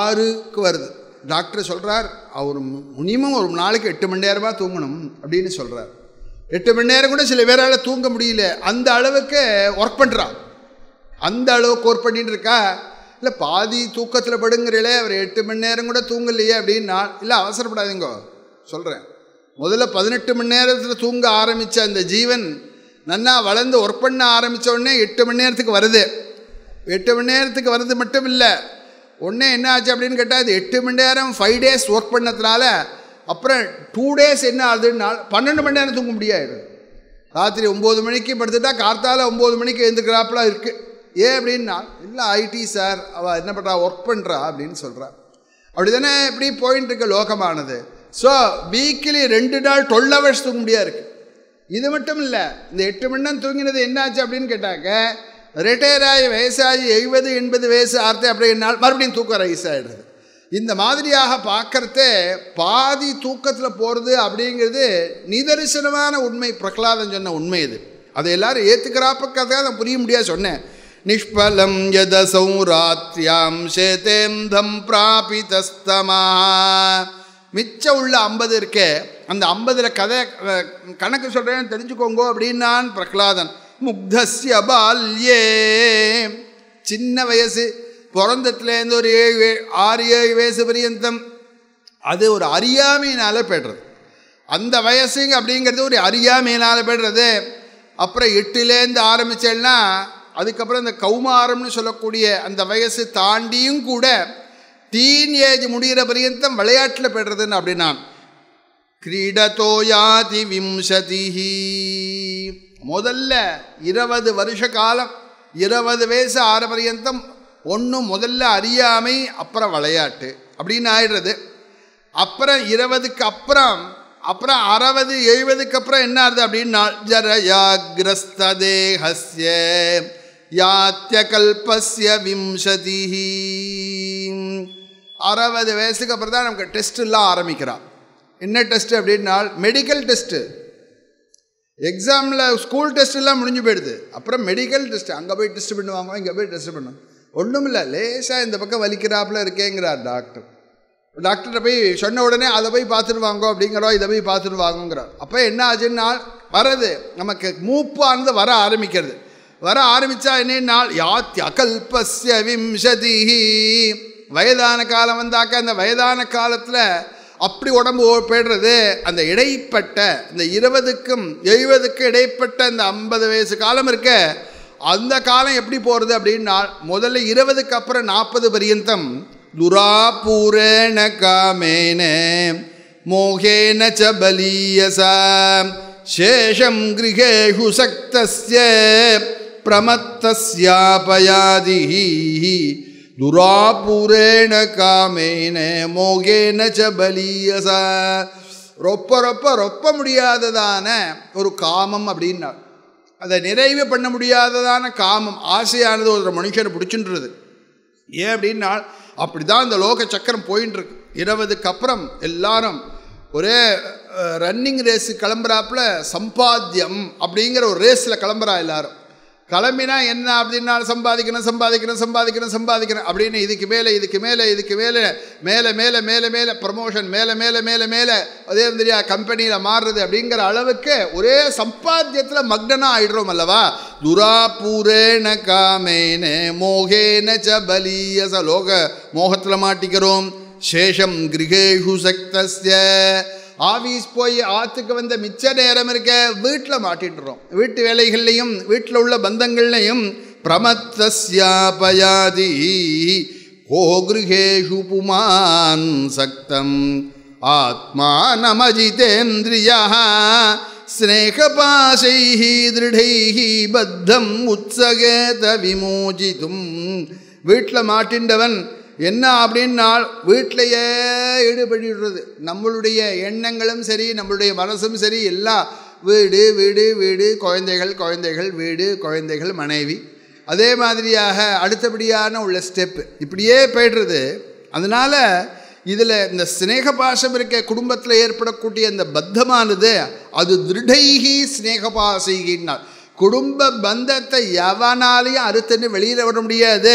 ஆறுக்கு வருது டாக்டர் சொல்கிறார் அவர் முனிமம் ஒரு நாளைக்கு எட்டு மணி நேரமாக தூங்கணும் அப்படின்னு சொல்கிறார் எட்டு மணி நேரம் கூட சில பேரால் தூங்க முடியல அந்த அளவுக்கு ஒர்க் பண்ணுறான் அந்த அளவுக்கு ஒர்க் பண்ணிட்டு இருக்கா இல்லை பாதி தூக்கத்தில் படுங்கிறல அவர் எட்டு மணி நேரம் கூட தூங்கலையே அப்படின்னு நான் இல்லை அவசரப்படாதீங்கோ சொல்கிறேன் முதல்ல பதினெட்டு மணி நேரத்தில் தூங்க ஆரம்பித்த அந்த ஜீவன் நன்னா வளர்ந்து ஒர்க் பண்ண ஆரம்பித்த உடனே எட்டு மணி நேரத்துக்கு வருது எட்டு மணி நேரத்துக்கு வருது மட்டும் இல்லை உடனே என்ன ஆச்சு அப்படின்னு கேட்டால் அது எட்டு மணி நேரம் ஃபைவ் டேஸ் ஒர்க் பண்ணதுனால அப்புறம் டூ டேஸ் என்ன ஆகுதுன்னா பன்னெண்டு மணி நேரம் தூங்க முடியாது ராத்திரி ஒம்பது மணிக்கு படுத்துட்டா கார்த்தால ஒம்பது மணிக்கு எழுந்துக்கிறாப்பெலாம் இருக்குது ஏன் அப்படின்னா இல்லை ஐடி சார் அவள் என்ன பண்ணுறா ஒர்க் பண்ணுறா அப்படின்னு சொல்கிறா அப்படி தானே இப்படி போயின்ட்டு இருக்க லோகமானது ஸோ வீக்லி ரெண்டு நாள் டுவெல் ஹவர்ஸ் தூங்க முடியாது இருக்குது இது மட்டும் இல்லை இந்த எட்டு மணி நேரம் தூங்கினது என்னாச்சு அப்படின்னு கேட்டாக்க ரிட்டையர் ஆகி வயசாகி எழுபது எண்பது வயசு ஆர்த்தே அப்படி மறுபடியும் தூக்கம் ரைஸ் ஆகிடுது இந்த மாதிரியாக பார்க்கறத பாதி தூக்கத்தில் போகிறது அப்படிங்கிறது நிதரிசனமான உண்மை பிரகலாதம் சொன்ன உண்மை இது அதை எல்லாரும் ஏற்றுக்கிறாப்பக்கதாக நான் புரிய முடியாது சொன்னேன் நிஷ்பலம் எத சௌராத்யாம் சேதேந்தம் பிராபிதஸ்தமா மிச்சம் உள்ள ஐம்பது இருக்கே அந்த ஐம்பதில் கதை கணக்கு சொல்கிறேன்னு தெரிஞ்சுக்கோங்கோ அப்படின்னான் பிரகலாதன் முக்தஸ்ய பால்யே சின்ன வயசு பிறந்தத்துலேருந்து ஒரு ஏழு ஆறு ஏழு வயசு பரியந்தம் அது ஒரு அறியாமையினால் போய்டுறது அந்த வயசுங்க அப்படிங்கிறது ஒரு அறியாமையினால் போய்டுறது அப்புறம் எட்டுலேருந்து ஆரம்பித்தேன்னா அதுக்கப்புறம் இந்த கௌமாரம்னு சொல்லக்கூடிய அந்த வயசு தாண்டியும் கூட டீன் ஏஜ் முடிகிற பரியந்தம் விளையாட்டில் போய்டுறதுன்னு அப்படின்னா கிரீடதோயாதி விம்சதி விம்சதிஹி முதல்ல இருபது வருஷ காலம் இருபது வயசு ஆறு பரியந்தம் ஒன்று முதல்ல அறியாமை அப்புறம் விளையாட்டு அப்படின்னு ஆயிடுறது அப்புறம் இருபதுக்கு அப்புறம் அப்புறம் அறுபது எழுபதுக்கு அப்புறம் என்ன ஆகுது அப்படின்னா ஜரயாகிரஸ்த தேகஸ்ய யாத்திய கல்பஸ்ய விம்சதி அறுபது வயசுக்கு அப்புறம் தான் நமக்கு டெஸ்ட்டுலாம் ஆரம்பிக்கிறான் என்ன டெஸ்ட்டு அப்படின்னா மெடிக்கல் டெஸ்ட்டு எக்ஸாமில் ஸ்கூல் டெஸ்ட்டுலாம் முடிஞ்சு போயிடுது அப்புறம் மெடிக்கல் டெஸ்ட்டு அங்கே போய் டெஸ்ட் பண்ணுவாங்க இங்கே போய் டெஸ்ட் பண்ணுவோம் ஒன்றும் இல்லை லேசாக இந்த பக்கம் வலிக்கிறாப்புல இருக்கேங்கிறார் டாக்டர் டாக்டர்கிட்ட போய் சொன்ன உடனே அதை போய் பார்த்துட்டு வாங்கோ அப்படிங்கிறோம் இதை போய் பார்த்துட்டு வாங்குங்கிறார் அப்போ என்ன ஆச்சுன்னா வரது நமக்கு ஆனது வர ஆரம்பிக்கிறது வர ஆரம்பித்தா என்னென்னால் யாத்திய அகல்பஸ்ய விம்சதி வயதான காலம் வந்தாக்க அந்த வயதான காலத்தில் அப்படி உடம்பு போய்டுறது அந்த இடைப்பட்ட இந்த இருபதுக்கும் எழுபதுக்கும் இடைப்பட்ட இந்த ஐம்பது வயசு காலம் இருக்க அந்த காலம் எப்படி போகிறது அப்படின்னா முதல்ல இருபதுக்கு அப்புறம் நாற்பது பரியந்தம் துராபூரேண காமேன மோகேன ச சேஷம் கிரகேஷு சக்தஸ்ய பிரமத்தஸ்யாபயாதி துராபூரேண காமேன மோகேன ச ரொப்ப ரொப்ப ரொப்ப முடியாததான ஒரு காமம் அப்படின்னா அதை நிறைவே பண்ண முடியாததான காமம் ஆசையானது ஒரு மனுஷனை பிடிச்சுன்றது ஏன் அப்படின்னா அப்படி தான் இந்த லோக சக்கரம் போயின்னு இருக்கு இருபதுக்கு அப்புறம் எல்லாரும் ஒரே ரன்னிங் ரேஸு கிளம்புறாப்புல சம்பாத்தியம் அப்படிங்கிற ஒரு ரேஸில் கிளம்புறா எல்லாரும் கிளம்பினா என்ன அப்படின்னா சம்பாதிக்கணும் சம்பாதிக்கணும் சம்பாதிக்கணும் சம்பாதிக்கணும் அப்படின்னு இதுக்கு மேலே இதுக்கு மேலே இதுக்கு மேலே மேலே மேலே மேலே மேலே ப்ரமோஷன் மேலே மேலே மேலே மேலே அதே மாதிரியா கம்பெனியில் மாறுறது அப்படிங்கிற அளவுக்கு ஒரே சம்பாத்தியத்தில் மக்னனாக ஆயிடுறோம் அல்லவா துராபூரேன காமேன மோகேன ச பலீயச லோக மோகத்தில் மாட்டிக்கிறோம் சேஷம் கிரகேஷு சக்தஸ்ய ஆஃபீஸ் போய் ஆற்றுக்கு வந்த மிச்ச நேரம் இருக்க வீட்டில் மாட்டிடுறோம் வீட்டு வேலைகள்லையும் வீட்டில் உள்ள பந்தங்கள்லையும் பிரமத்தஸ்யாபயாதி கோகிருகேஷு புமான் சக்தம் ஆத்மா நமஜிதேந்திரியா ஸ்னேகபாசை திருடைஹி பத்தம் உற்சகேத விமோஜிதும் வீட்டில் மாட்டின்றவன் என்ன அப்படின்னா வீட்டிலையே ஈடுபடுறது நம்மளுடைய எண்ணங்களும் சரி நம்மளுடைய மனசும் சரி எல்லாம் வீடு வீடு வீடு குழந்தைகள் குழந்தைகள் வீடு குழந்தைகள் மனைவி அதே மாதிரியாக அடுத்தபடியான உள்ள ஸ்டெப்பு இப்படியே போய்டுறது அதனால் இதில் இந்த சிநேக பாசம் இருக்க குடும்பத்தில் ஏற்படக்கூடிய அந்த பத்தமானது அது திருடைகி பாசைகின்னால் குடும்ப பந்தத்தை எவனாலையும் அறுத்துன்னு வெளியில் விட முடியாது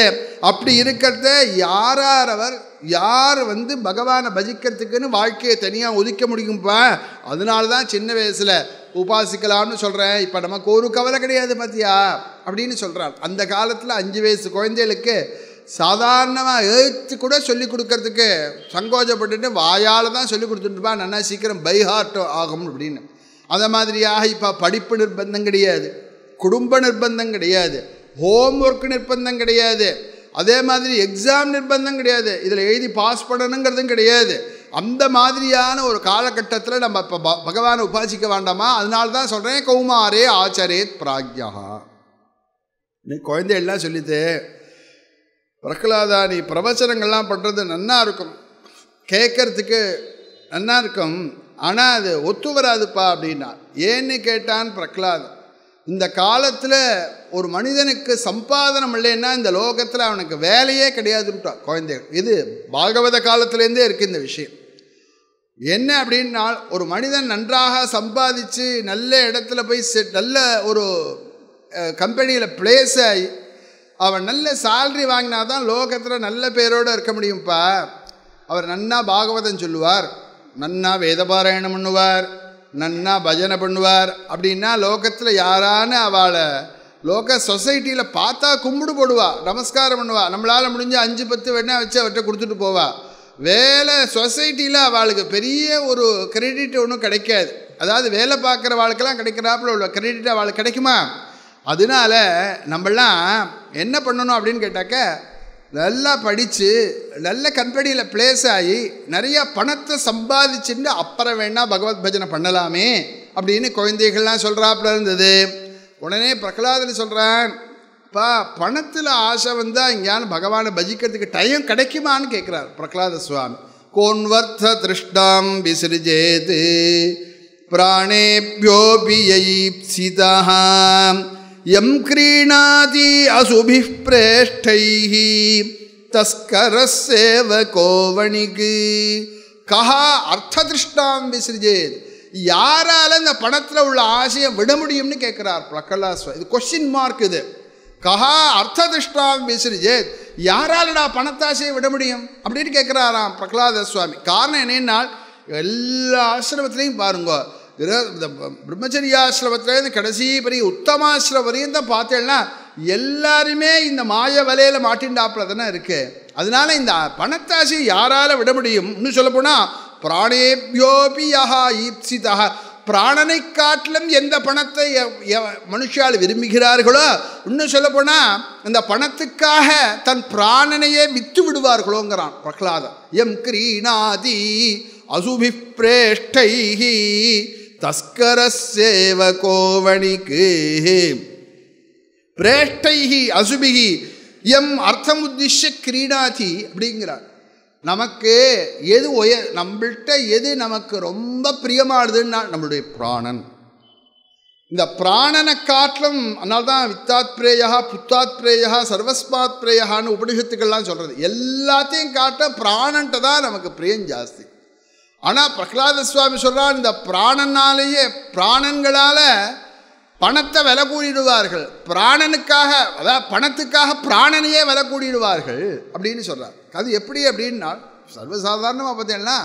அப்படி இருக்கிறத யாரார் அவர் யார் வந்து பகவானை பஜிக்கிறதுக்குன்னு வாழ்க்கையை தனியாக ஒதுக்க முடியும்ப்பா அதனால தான் சின்ன வயசில் உபாசிக்கலாம்னு சொல்கிறேன் இப்போ நமக்கு ஒரு கவலை கிடையாது பார்த்தியா அப்படின்னு சொல்கிறான் அந்த காலத்தில் அஞ்சு வயசு குழந்தைகளுக்கு சாதாரணமாக எழுத்து கூட சொல்லிக் கொடுக்கறதுக்கு சங்கோஜப்பட்டுட்டு வாயால் தான் சொல்லி கொடுத்துட்டுப்பா நல்லா சீக்கிரம் பைஹார்ட்டோ ஆகும் அப்படின்னு அந்த மாதிரியாக இப்போ படிப்பு நிர்பந்தம் கிடையாது குடும்ப நிர்பந்தம் கிடையாது ஹோம் ஒர்க் நிர்பந்தம் கிடையாது அதே மாதிரி எக்ஸாம் நிர்பந்தம் கிடையாது இதில் எழுதி பாஸ் பண்ணணுங்கிறதும் கிடையாது அந்த மாதிரியான ஒரு காலகட்டத்தில் நம்ம இப்போ ப பகவானை உபாசிக்க வேண்டாமா அதனால தான் சொல்கிறேன் கௌமாரே ஆச்சரேத் பிராக்யா நீ குழந்தையெல்லாம் சொல்லிட்டு பிரகலாதா நீ பிரவச்சனங்கள்லாம் பண்ணுறது நன்னா இருக்கும் கேட்கறதுக்கு நல்லா இருக்கும் ஆனால் அது ஒத்து வராதுப்பா அப்படின்னா ஏன்னு கேட்டான் பிரகலாதன் இந்த காலத்தில் ஒரு மனிதனுக்கு சம்பாதனம் இல்லைன்னா இந்த லோகத்தில் அவனுக்கு வேலையே கிடையாதுட்டா குழந்தைகள் இது பாகவத காலத்துலேருந்தே இருக்குது இந்த விஷயம் என்ன அப்படின்னா ஒரு மனிதன் நன்றாக சம்பாதிச்சு நல்ல இடத்துல போய் நல்ல ஒரு கம்பெனியில் பிளேஸ் ஆகி அவன் நல்ல சேல்ரி வாங்கினா தான் லோகத்தில் நல்ல பேரோடு இருக்க முடியும்ப்பா அவர் நன்னா பாகவதம் சொல்லுவார் நன்னா வேதபாராயணம் பண்ணுவார் நன்னா பஜனை பண்ணுவார் அப்படின்னா லோகத்தில் யாரான அவளை லோக சொசைட்டியில் பார்த்தா கும்பிடு போடுவா நமஸ்காரம் பண்ணுவாள் நம்மளால் முடிஞ்ச அஞ்சு பத்து வேணா வச்சு அவர்கிட்ட கொடுத்துட்டு போவா வேலை சொசைட்டியில் அவளுக்கு பெரிய ஒரு கிரெடிட் ஒன்றும் கிடைக்காது அதாவது வேலை பார்க்குற வாழ்க்கைலாம் கிடைக்கிறாப்புல உள்ள கிரெடிட் அவளுக்கு கிடைக்குமா அதனால நம்மளாம் என்ன பண்ணணும் அப்படின்னு கேட்டாக்க நல்லா படித்து நல்ல கம்பெனியில் பிளேஸ் ஆகி நிறையா பணத்தை சம்பாதிச்சுட்டு அப்புறம் வேணால் பகவத் பஜனை பண்ணலாமே அப்படின்னு குழந்தைகள்லாம் சொல்கிறாப்புல இருந்தது உடனே பிரகலாதன் சொல்கிறான் பா பணத்தில் ஆசை வந்தால் இங்கேயான பகவானை பஜிக்கிறதுக்கு டைம் கிடைக்குமான்னு கேட்குறார் பிரகலாத சுவாமி கோன்வர்த்த திருஷ்டாம் விசிறிஜேது பிராணேபியோபியை சீதாஹாம் எம் கிரீணாதி அசுபி பிரேஷ்டை தஸ்கர சேவ கோவணிக்கு கஹா திருஷ்டாம் விசிறிஜேத் யாரால் அந்த பணத்தில் உள்ள ஆசையை விட முடியும்னு கேட்குறார் பிரகலாஸ் இது கொஸ்டின் மார்க் இது கஹா திருஷ்டாம் விசிறிஜேத் யாராலடா பணத்தாசையை விட முடியும் அப்படின்னு கேட்குறாராம் பிரகலாத சுவாமி காரணம் என்னென்னால் எல்லா ஆசிரமத்திலையும் பாருங்க பிரம்மச்சரியாசிரமத்திலேருந்து இந்த கடைசி பெரிய உத்தமாசிரம் வரையும் தான் பார்த்தேன்னா எல்லாருமே இந்த மாய வலையில் மாட்டின்டாப்பில் தானே இருக்குது அதனால இந்த பணத்தாசி யாரால் விட முடியும் இன்னும் சொல்லப்போனால் பிராணேபியோபி யஹா ஈப்சிதா பிராணனை காட்டிலும் எந்த பணத்தை மனுஷால் விரும்புகிறார்களோ இன்னும் சொல்லப்போனால் இந்த பணத்துக்காக தன் பிராணனையே வித்து விடுவார்களோங்கிறான் பிரகலாதம் எம் கிரீணாதி அசுபி தஸ்கரசேவ கோவணிக்கு பிரேஷ்டைகி அசுபிகி எம் அர்த்தமுத்திஷ்ய கிரீடாதி அப்படிங்கிறார் நமக்கு எது உய நம்மள்கிட்ட எது நமக்கு ரொம்ப பிரியமானதுன்னா நம்மளுடைய பிராணன் இந்த பிராணனை காட்டிலும் அதனால்தான் வித்தாத் பிரேயா புத்தாத் பிரேயா சர்வஸ்மாத் பிரேயான்னு உபனிஷத்துக்கள்லாம் சொல்கிறது எல்லாத்தையும் காட்ட பிராணன்ட்டு தான் நமக்கு பிரியம் ஜாஸ்தி ஆனால் பிரகலாத சுவாமி சொல்கிறார் இந்த பிராணனாலேயே பிராணங்களால் பணத்தை வில கூடிடுவார்கள் பிராணனுக்காக அதாவது பணத்துக்காக பிராணனையே வில கூடிடுவார்கள் அப்படின்னு சொல்கிறார் அது எப்படி அப்படின்னா சர்வசாதாரணமாக பார்த்தீங்கன்னா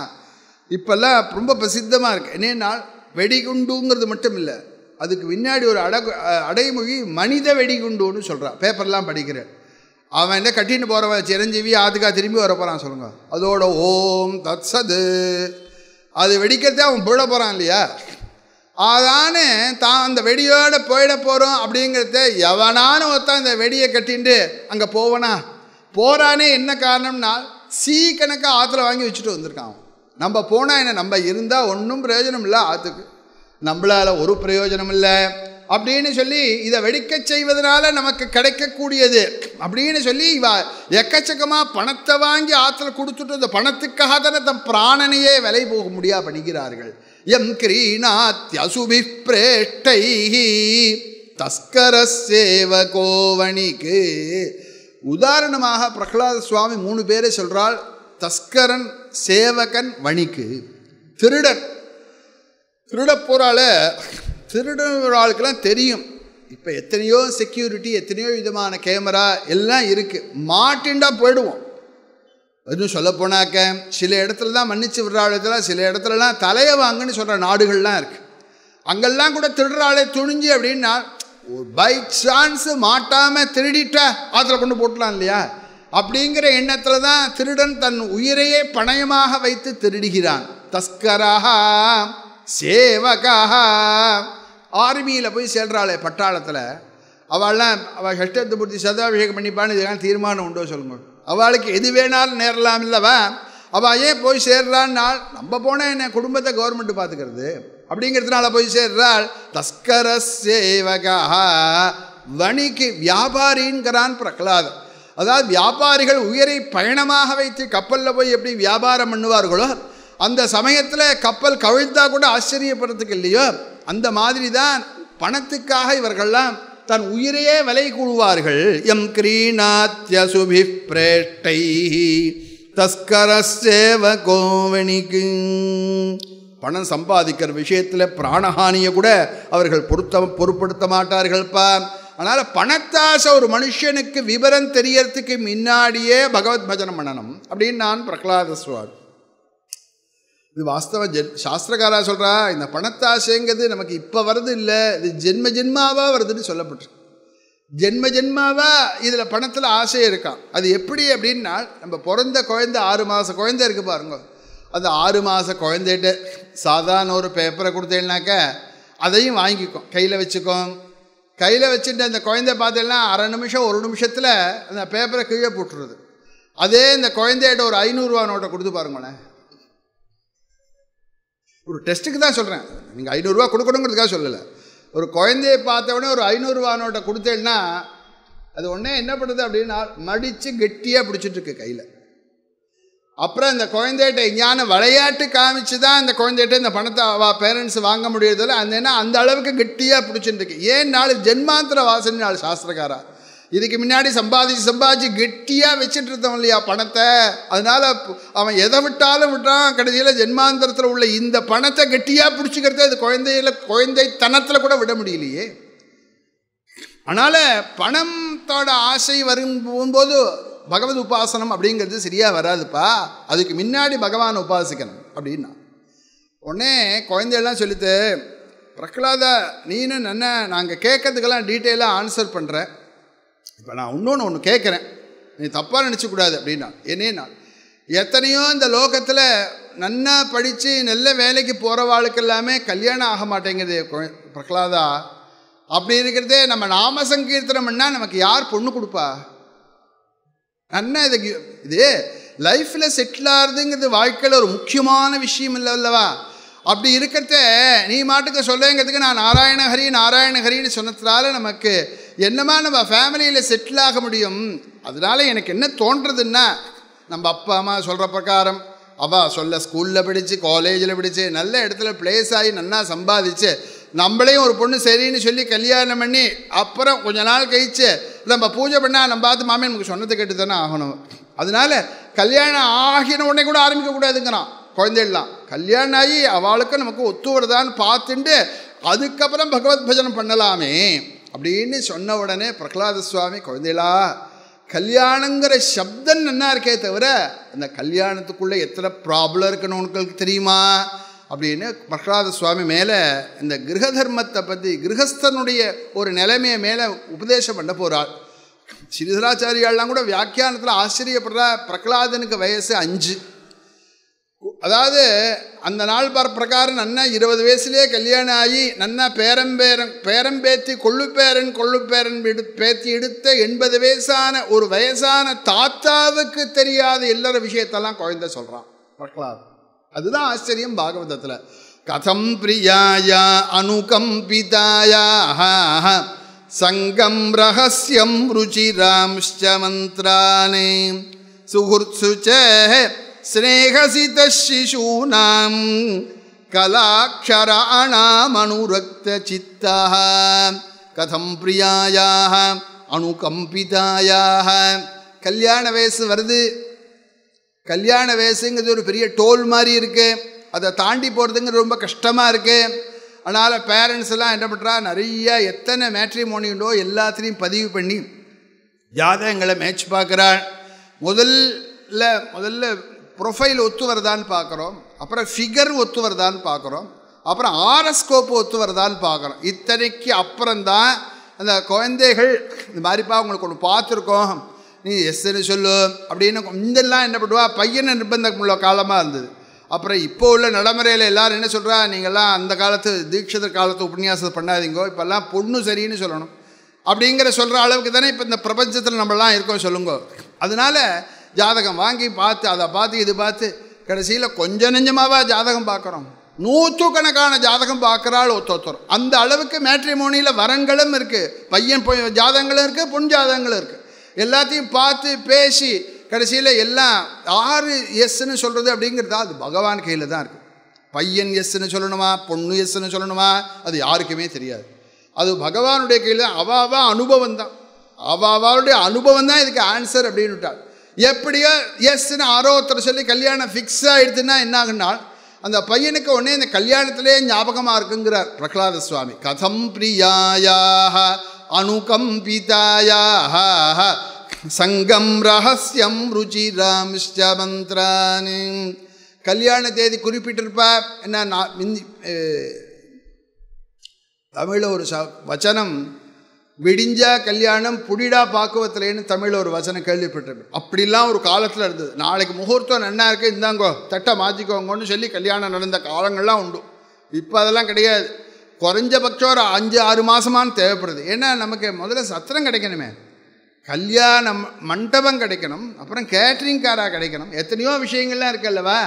இப்போல்லாம் ரொம்ப பிரசித்தமாக இருக்குது என்னென்னா வெடிகுண்டுங்கிறது மட்டும் இல்லை அதுக்கு பின்னாடி ஒரு அட அடைமொழி மனித வெடிகுண்டுன்னு சொல்கிறான் பேப்பர்லாம் படிக்கிறேன் அவன் என்ன கட்டின்னு போகிறவன் சிரஞ்சீவி ஆதுக்கா திரும்பி வர போகிறான் சொல்லுங்கள் அதோட ஓம் தத் சது அது வெடிக்கிறதே அவன் போட போகிறான் இல்லையா அதானே தான் அந்த வெடியோடு போயிட போகிறோம் அப்படிங்கிறத எவனான ஒருத்தன் இந்த வெடியை கட்டின்ட்டு அங்கே போவனா போகிறானே என்ன காரணம்னா சீ கணக்காக ஆற்றுல வாங்கி வச்சுட்டு வந்திருக்கான் நம்ம போனால் என்ன நம்ம இருந்தால் ஒன்றும் பிரயோஜனம் இல்லை ஆற்றுக்கு நம்மளால் ஒரு பிரயோஜனம் இல்லை அப்படின்னு சொல்லி இதை வெடிக்க செய்வதனால நமக்கு கிடைக்கக்கூடியது அப்படின்னு சொல்லி இவ எக்கச்சக்கமாக பணத்தை வாங்கி ஆற்றுல கொடுத்துட்டு அந்த பணத்துக்காக தானே தன் பிராணனையே விலை போக முடியா பண்ணிக்கிறார்கள் எம் கிரீணாத்யசுபி பிரேஷ்டை தஸ்கர சேவகோவணிக்கு உதாரணமாக பிரகலாத சுவாமி மூணு பேரை சொல்கிறாள் தஸ்கரன் சேவகன் வணிக்கு திருடன் திருட போகிறால திருடுற ஆளுக்கெல்லாம் தெரியும் இப்போ எத்தனையோ செக்யூரிட்டி எத்தனையோ விதமான கேமரா எல்லாம் இருக்குது மாட்டின்டா போயிடுவோம் அதுவும் சொல்லப்போனாக்க சில இடத்துல தான் மன்னிச்சு விடுற சில இடத்துலலாம் தலையை வாங்குன்னு சொல்கிற நாடுகள்லாம் இருக்குது அங்கெல்லாம் கூட திருடுறாளே துணிஞ்சு அப்படின்னா ஒரு பை சான்ஸு மாட்டாமல் திருடிட்ட ஆற்றுல கொண்டு போட்டலாம் இல்லையா அப்படிங்கிற எண்ணத்தில் தான் திருடன் தன் உயிரையே பணயமாக வைத்து திருடுகிறான் தஸ்கராக சேவகாக ஆர்மியில் போய் சேர்றாளே பட்டாளத்தில் அவள்லாம் அவள் ஹஷ்டத்து பூர்த்தி சதாபிஷேகம் பண்ணிப்பான்னு இதெல்லாம் தீர்மானம் உண்டோ சொல்லுங்க அவளுக்கு எது வேணாலும் நேரலாம் இல்லைவா அவள் ஏன் போய் சேர்றான்னால் நம்ம போனால் என்ன குடும்பத்தை கவர்மெண்ட் பார்த்துக்கிறது அப்படிங்கிறதுனால போய் சேர்றாள் தஸ்கர சேவகா வணிக்கு வியாபாரிங்கிறான் பிரகலாதம் அதாவது வியாபாரிகள் உயிரை பயணமாக வைத்து கப்பலில் போய் எப்படி வியாபாரம் பண்ணுவார்களோ அந்த சமயத்தில் கப்பல் கவிழ்த்தா கூட ஆச்சரியப்படுறதுக்கு இல்லையோ அந்த மாதிரி தான் பணத்துக்காக இவர்கள்லாம் தன் உயிரையே விலை கூடுவார்கள் எம் பிரேட்டை தஸ்கர தஸ்கரசேவ கோவணிக்கு பணம் சம்பாதிக்கிற விஷயத்தில் பிராணஹானியை கூட அவர்கள் பொருத்த பொருட்படுத்த மாட்டார்கள்ப்பா அதனால் பணத்தாசை ஒரு மனுஷனுக்கு விவரம் தெரியறதுக்கு முன்னாடியே பகவத் பஜனம் பண்ணணும் அப்படின்னு நான் பிரகலாத சுவாமி இது வாஸ்தவ ஜென் சாஸ்திரக்காரா சொல்கிறா இந்த பணத்தாசைங்கிறது நமக்கு இப்போ வர்றது இல்லை இது ஜென்ம ஜென்மாவாக வருதுன்னு சொல்லப்பட்டிருக்கு ஜென்ம ஜென்மாவாக இதில் பணத்தில் ஆசை இருக்கான் அது எப்படி அப்படின்னா நம்ம பிறந்த குழந்த ஆறு மாத குழந்தை இருக்குது பாருங்க அந்த ஆறு மாத குழந்தைகிட்ட சாதாரண ஒரு பேப்பரை கொடுத்தேன்னாக்க அதையும் வாங்கிக்கும் கையில் வச்சுக்கோம் கையில் வச்சுட்டு அந்த குழந்தை பார்த்தேன்னா அரை நிமிஷம் ஒரு நிமிஷத்தில் அந்த பேப்பரை கீழே போட்டுருது அதே இந்த குழந்தைகிட்ட ஒரு ஐநூறுரூவா நோட்டை கொடுத்து பாருங்களேன் ஒரு டெஸ்ட்டுக்கு தான் சொல்கிறேன் நீங்கள் ஐநூறுரூவா கொடுக்கணுங்கிறதுக்காக சொல்லலை ஒரு குழந்தையை பார்த்தவொடனே ஒரு ஐநூறுரூவா நோட்டை கொடுத்தேன்னா அது ஒன்றே என்ன பண்ணுது அப்படின்னா மடித்து கெட்டியாக பிடிச்சிட்ருக்கு கையில் அப்புறம் இந்த குழந்தைகிட்ட ஞான விளையாட்டு காமிச்சு தான் அந்த குழந்தைகிட்ட இந்த பணத்தை வா பேரண்ட்ஸ் வாங்க முடியறதில்ல அந்த என்ன அந்த அளவுக்கு கெட்டியாக பிடிச்சிட்டுருக்கு ஏன் நாள் ஜென்மாந்திர வாசனை நாள் சாஸ்திரக்காரா இதுக்கு முன்னாடி சம்பாதிச்சு சம்பாதிச்சு கெட்டியாக வச்சுட்டு இருந்தவன் இல்லையா பணத்தை அதனால் அவன் எதை விட்டாலும் விட்டான் கடைசியில் ஜென்மாந்திரத்தில் உள்ள இந்த பணத்தை கெட்டியாக பிடிச்சிக்கிறத இது குழந்தையில் தனத்தில் கூட விட முடியலையே அதனால் பணத்தோட ஆசை வரும் போகும்போது பகவத் உபாசனம் அப்படிங்கிறது சரியாக வராதுப்பா அதுக்கு முன்னாடி பகவான் உபாசிக்கணும் அப்படின்னா உடனே குழந்தையெல்லாம் சொல்லிட்டு பிரகலாதா நீனும் நான் நாங்கள் கேட்கறதுக்கெல்லாம் டீட்டெயிலாக ஆன்சர் பண்ணுறேன் இப்போ நான் இன்னொன்று ஒன்று கேட்குறேன் நீ தப்பாக நினச்சக்கூடாது அப்படின்னா என்னே நான் எத்தனையோ இந்த லோகத்தில் நன்னா படித்து நல்ல வேலைக்கு போகிற வாழ்க்கை எல்லாமே கல்யாணம் ஆக மாட்டேங்குது பிரகலாதா அப்படி இருக்கிறதே நம்ம நாம சங்கீர்த்தனம்னா நமக்கு யார் பொண்ணு கொடுப்பா நன்னா இது இது லைஃப்பில் செட்டில் ஆகுதுங்கிறது வாழ்க்கையில் ஒரு முக்கியமான விஷயம் இல்லை அல்லவா அப்படி இருக்கிறத நீ மாட்டுக்கு சொல்லுங்கிறதுக்கு நான் நாராயணஹரி நாராயணஹரின்னு சொன்னதுனால நமக்கு என்னமா நம்ம ஃபேமிலியில் செட்டில் ஆக முடியும் அதனால் எனக்கு என்ன தோன்றதுன்னா நம்ம அப்பா அம்மா சொல்கிற பிரகாரம் அவள் சொல்ல ஸ்கூலில் படித்து காலேஜில் படித்து நல்ல இடத்துல ப்ளேஸ் ஆகி நல்லா சம்பாதிச்சு நம்மளையும் ஒரு பொண்ணு சரின்னு சொல்லி கல்யாணம் பண்ணி அப்புறம் கொஞ்ச நாள் கழித்து நம்ம பூஜை பண்ணால் நம்ம பார்த்து மாமே நமக்கு சொன்னது கேட்டு தானே ஆகணும் அதனால் கல்யாணம் ஆகின உடனே கூட ஆரம்பிக்கக்கூடாதுங்கிறான் குழந்தைகள்லாம் கல்யாணம் ஆகி அவளுக்கு நமக்கு ஒத்து வருதான்னு பார்த்துட்டு அதுக்கப்புறம் பகவத் பஜனம் பண்ணலாமே அப்படின்னு சொன்ன உடனே பிரகலாத சுவாமி குழந்தைகளா கல்யாணங்கிற சப்தம் நல்லா இருக்கே தவிர அந்த கல்யாணத்துக்குள்ளே எத்தனை ப்ராப்ளம் இருக்குன்னு உங்களுக்கு தெரியுமா அப்படின்னு பிரகலாத சுவாமி மேலே இந்த கிரக தர்மத்தை பற்றி கிரகஸ்தனுடைய ஒரு நிலைமையை மேலே உபதேசம் பண்ண போகிறார் சிறிதராச்சாரியாலாம் கூட வியாக்கியானத்தில் ஆச்சரியப்படுற பிரகலாதனுக்கு வயசு அஞ்சு அதாவது அந்த நாள் பார் பிரகாரம் நன்னா இருபது வயசுலேயே கல்யாணம் ஆகி நன்னா பேரம்பேரன் பேரம்பேத்தி கொள்ளுப்பேரன் கொள்ளுப்பேரன் எடு பேத்தி எடுத்த எண்பது வயசான ஒரு வயசான தாத்தாவுக்கு தெரியாத இல்லற விஷயத்தெல்லாம் குழந்த சொல்கிறான் பிரகலாத் அதுதான் ஆச்சரியம் பாகவதத்தில் கதம் பிரியாயா பிதாயா சங்கம் ரகசியம் ருச்சிராம்ச்ச மந்திரானே சுகுர்சுச்சே स्नेहसितशिशूनां कलाक्षराणामनुरक्तचित्ताः கதம் பிரியாயாக அணுகம்பிதாயாக கல்யாண வயசு வருது கல்யாண வயசுங்கிறது ஒரு பெரிய டோல் மாதிரி இருக்குது அதை தாண்டி போகிறதுங்கிறது ரொம்ப கஷ்டமாக இருக்குது அதனால் பேரண்ட்ஸ் எல்லாம் என்ன பண்ணுறா நிறைய எத்தனை மேட்ரிமோனியுண்டோ எல்லாத்துலேயும் பதிவு பண்ணி ஜாதகங்களை மேட்ச் பார்க்குறாள் முதல்ல முதல்ல ப்ரொஃபைல் ஒத்து வருதான்னு பார்க்குறோம் அப்புறம் ஃபிகர் ஒத்து வருதான்னு பார்க்குறோம் அப்புறம் ஆரஸ்கோப்பு ஒத்து வருதான்னு பார்க்குறோம் இத்தனைக்கு அப்புறம்தான் அந்த குழந்தைகள் இந்த மாதிரிப்பா உங்களுக்கு ஒன்று பார்த்துருக்கோம் நீ எஸ்ன்னு சொல்லு அப்படின்னு இந்தெல்லாம் என்ன பண்ணுவா பையனை நிர்பந்தம் உள்ள காலமாக இருந்தது அப்புறம் இப்போ உள்ள நடைமுறையில் எல்லோரும் என்ன சொல்கிறா நீங்கள்லாம் அந்த காலத்து தீட்சிதர் காலத்து உபன்யாசத்தை பண்ணாதீங்கோ இப்போல்லாம் பொண்ணு சரின்னு சொல்லணும் அப்படிங்கிற சொல்கிற அளவுக்கு தானே இப்போ இந்த பிரபஞ்சத்தில் நம்மளாம் இருக்கோம் சொல்லுங்க அதனால் ஜாதகம் வாங்கி பார்த்து அதை பார்த்து இது பார்த்து கடைசியில் கொஞ்சம் நெஞ்சமாகவா ஜாதகம் பார்க்குறோம் நூற்று கணக்கான ஜாதகம் பார்க்குறாள் ஒத்தொத்தர் அந்த அளவுக்கு மேட்ரிமோனியில் வரங்களும் இருக்குது பையன் ஜாதகங்களும் இருக்குது பொன் ஜாதகங்களும் இருக்குது எல்லாத்தையும் பார்த்து பேசி கடைசியில் எல்லாம் ஆறு எஸ்ன்னு சொல்கிறது அப்படிங்கிறது அது பகவான் கையில் தான் இருக்குது பையன் எஸ்ன்னு சொல்லணுமா பொண்ணு எஸ்ன்னு சொல்லணுமா அது யாருக்குமே தெரியாது அது பகவானுடைய கையில் தான் அவாவா அனுபவம் தான் அவாவாவுடைய அனுபவம் தான் இதுக்கு ஆன்சர் அப்படின்னுட்டாள் எப்படியோ எஸ்ன்னு ஆரோ சொல்லி கல்யாணம் ஃபிக்ஸ் ஆகிடுதுன்னா என்ன அந்த பையனுக்கு உடனே இந்த கல்யாணத்திலே ஞாபகமாக இருக்குங்கிறார் பிரகலாத சுவாமி கதம் பிரியாயாக பிதாயாக சங்கம் ரகசியம் ருச்சி ராமிஷ்ட மந்திரானி கல்யாண தேதி குறிப்பிட்டிருப்பா என்ன நான் தமிழில் ஒரு ச வச்சனம் விடிஞ்சா கல்யாணம் புடிடா பாக்குவத்திலேன்னு தமிழ் ஒரு வசனம் கேள்விப்பட்டிருக்கு அப்படிலாம் ஒரு காலத்தில் இருந்தது நாளைக்கு முகூர்த்தம் நன்னா இருக்கு இந்தாங்கோ தட்டை மாற்றிக்கோங்கன்னு சொல்லி கல்யாணம் நடந்த காலங்கள்லாம் உண்டு இப்போ அதெல்லாம் கிடையாது குறைஞ்சபட்சம் ஒரு அஞ்சு ஆறு மாதமானு தேவைப்படுது ஏன்னா நமக்கு முதல்ல சத்திரம் கிடைக்கணுமே கல்யாணம் மண்டபம் கிடைக்கணும் அப்புறம் கேட்ரிங்காராக கிடைக்கணும் எத்தனையோ விஷயங்கள்லாம் அல்லவா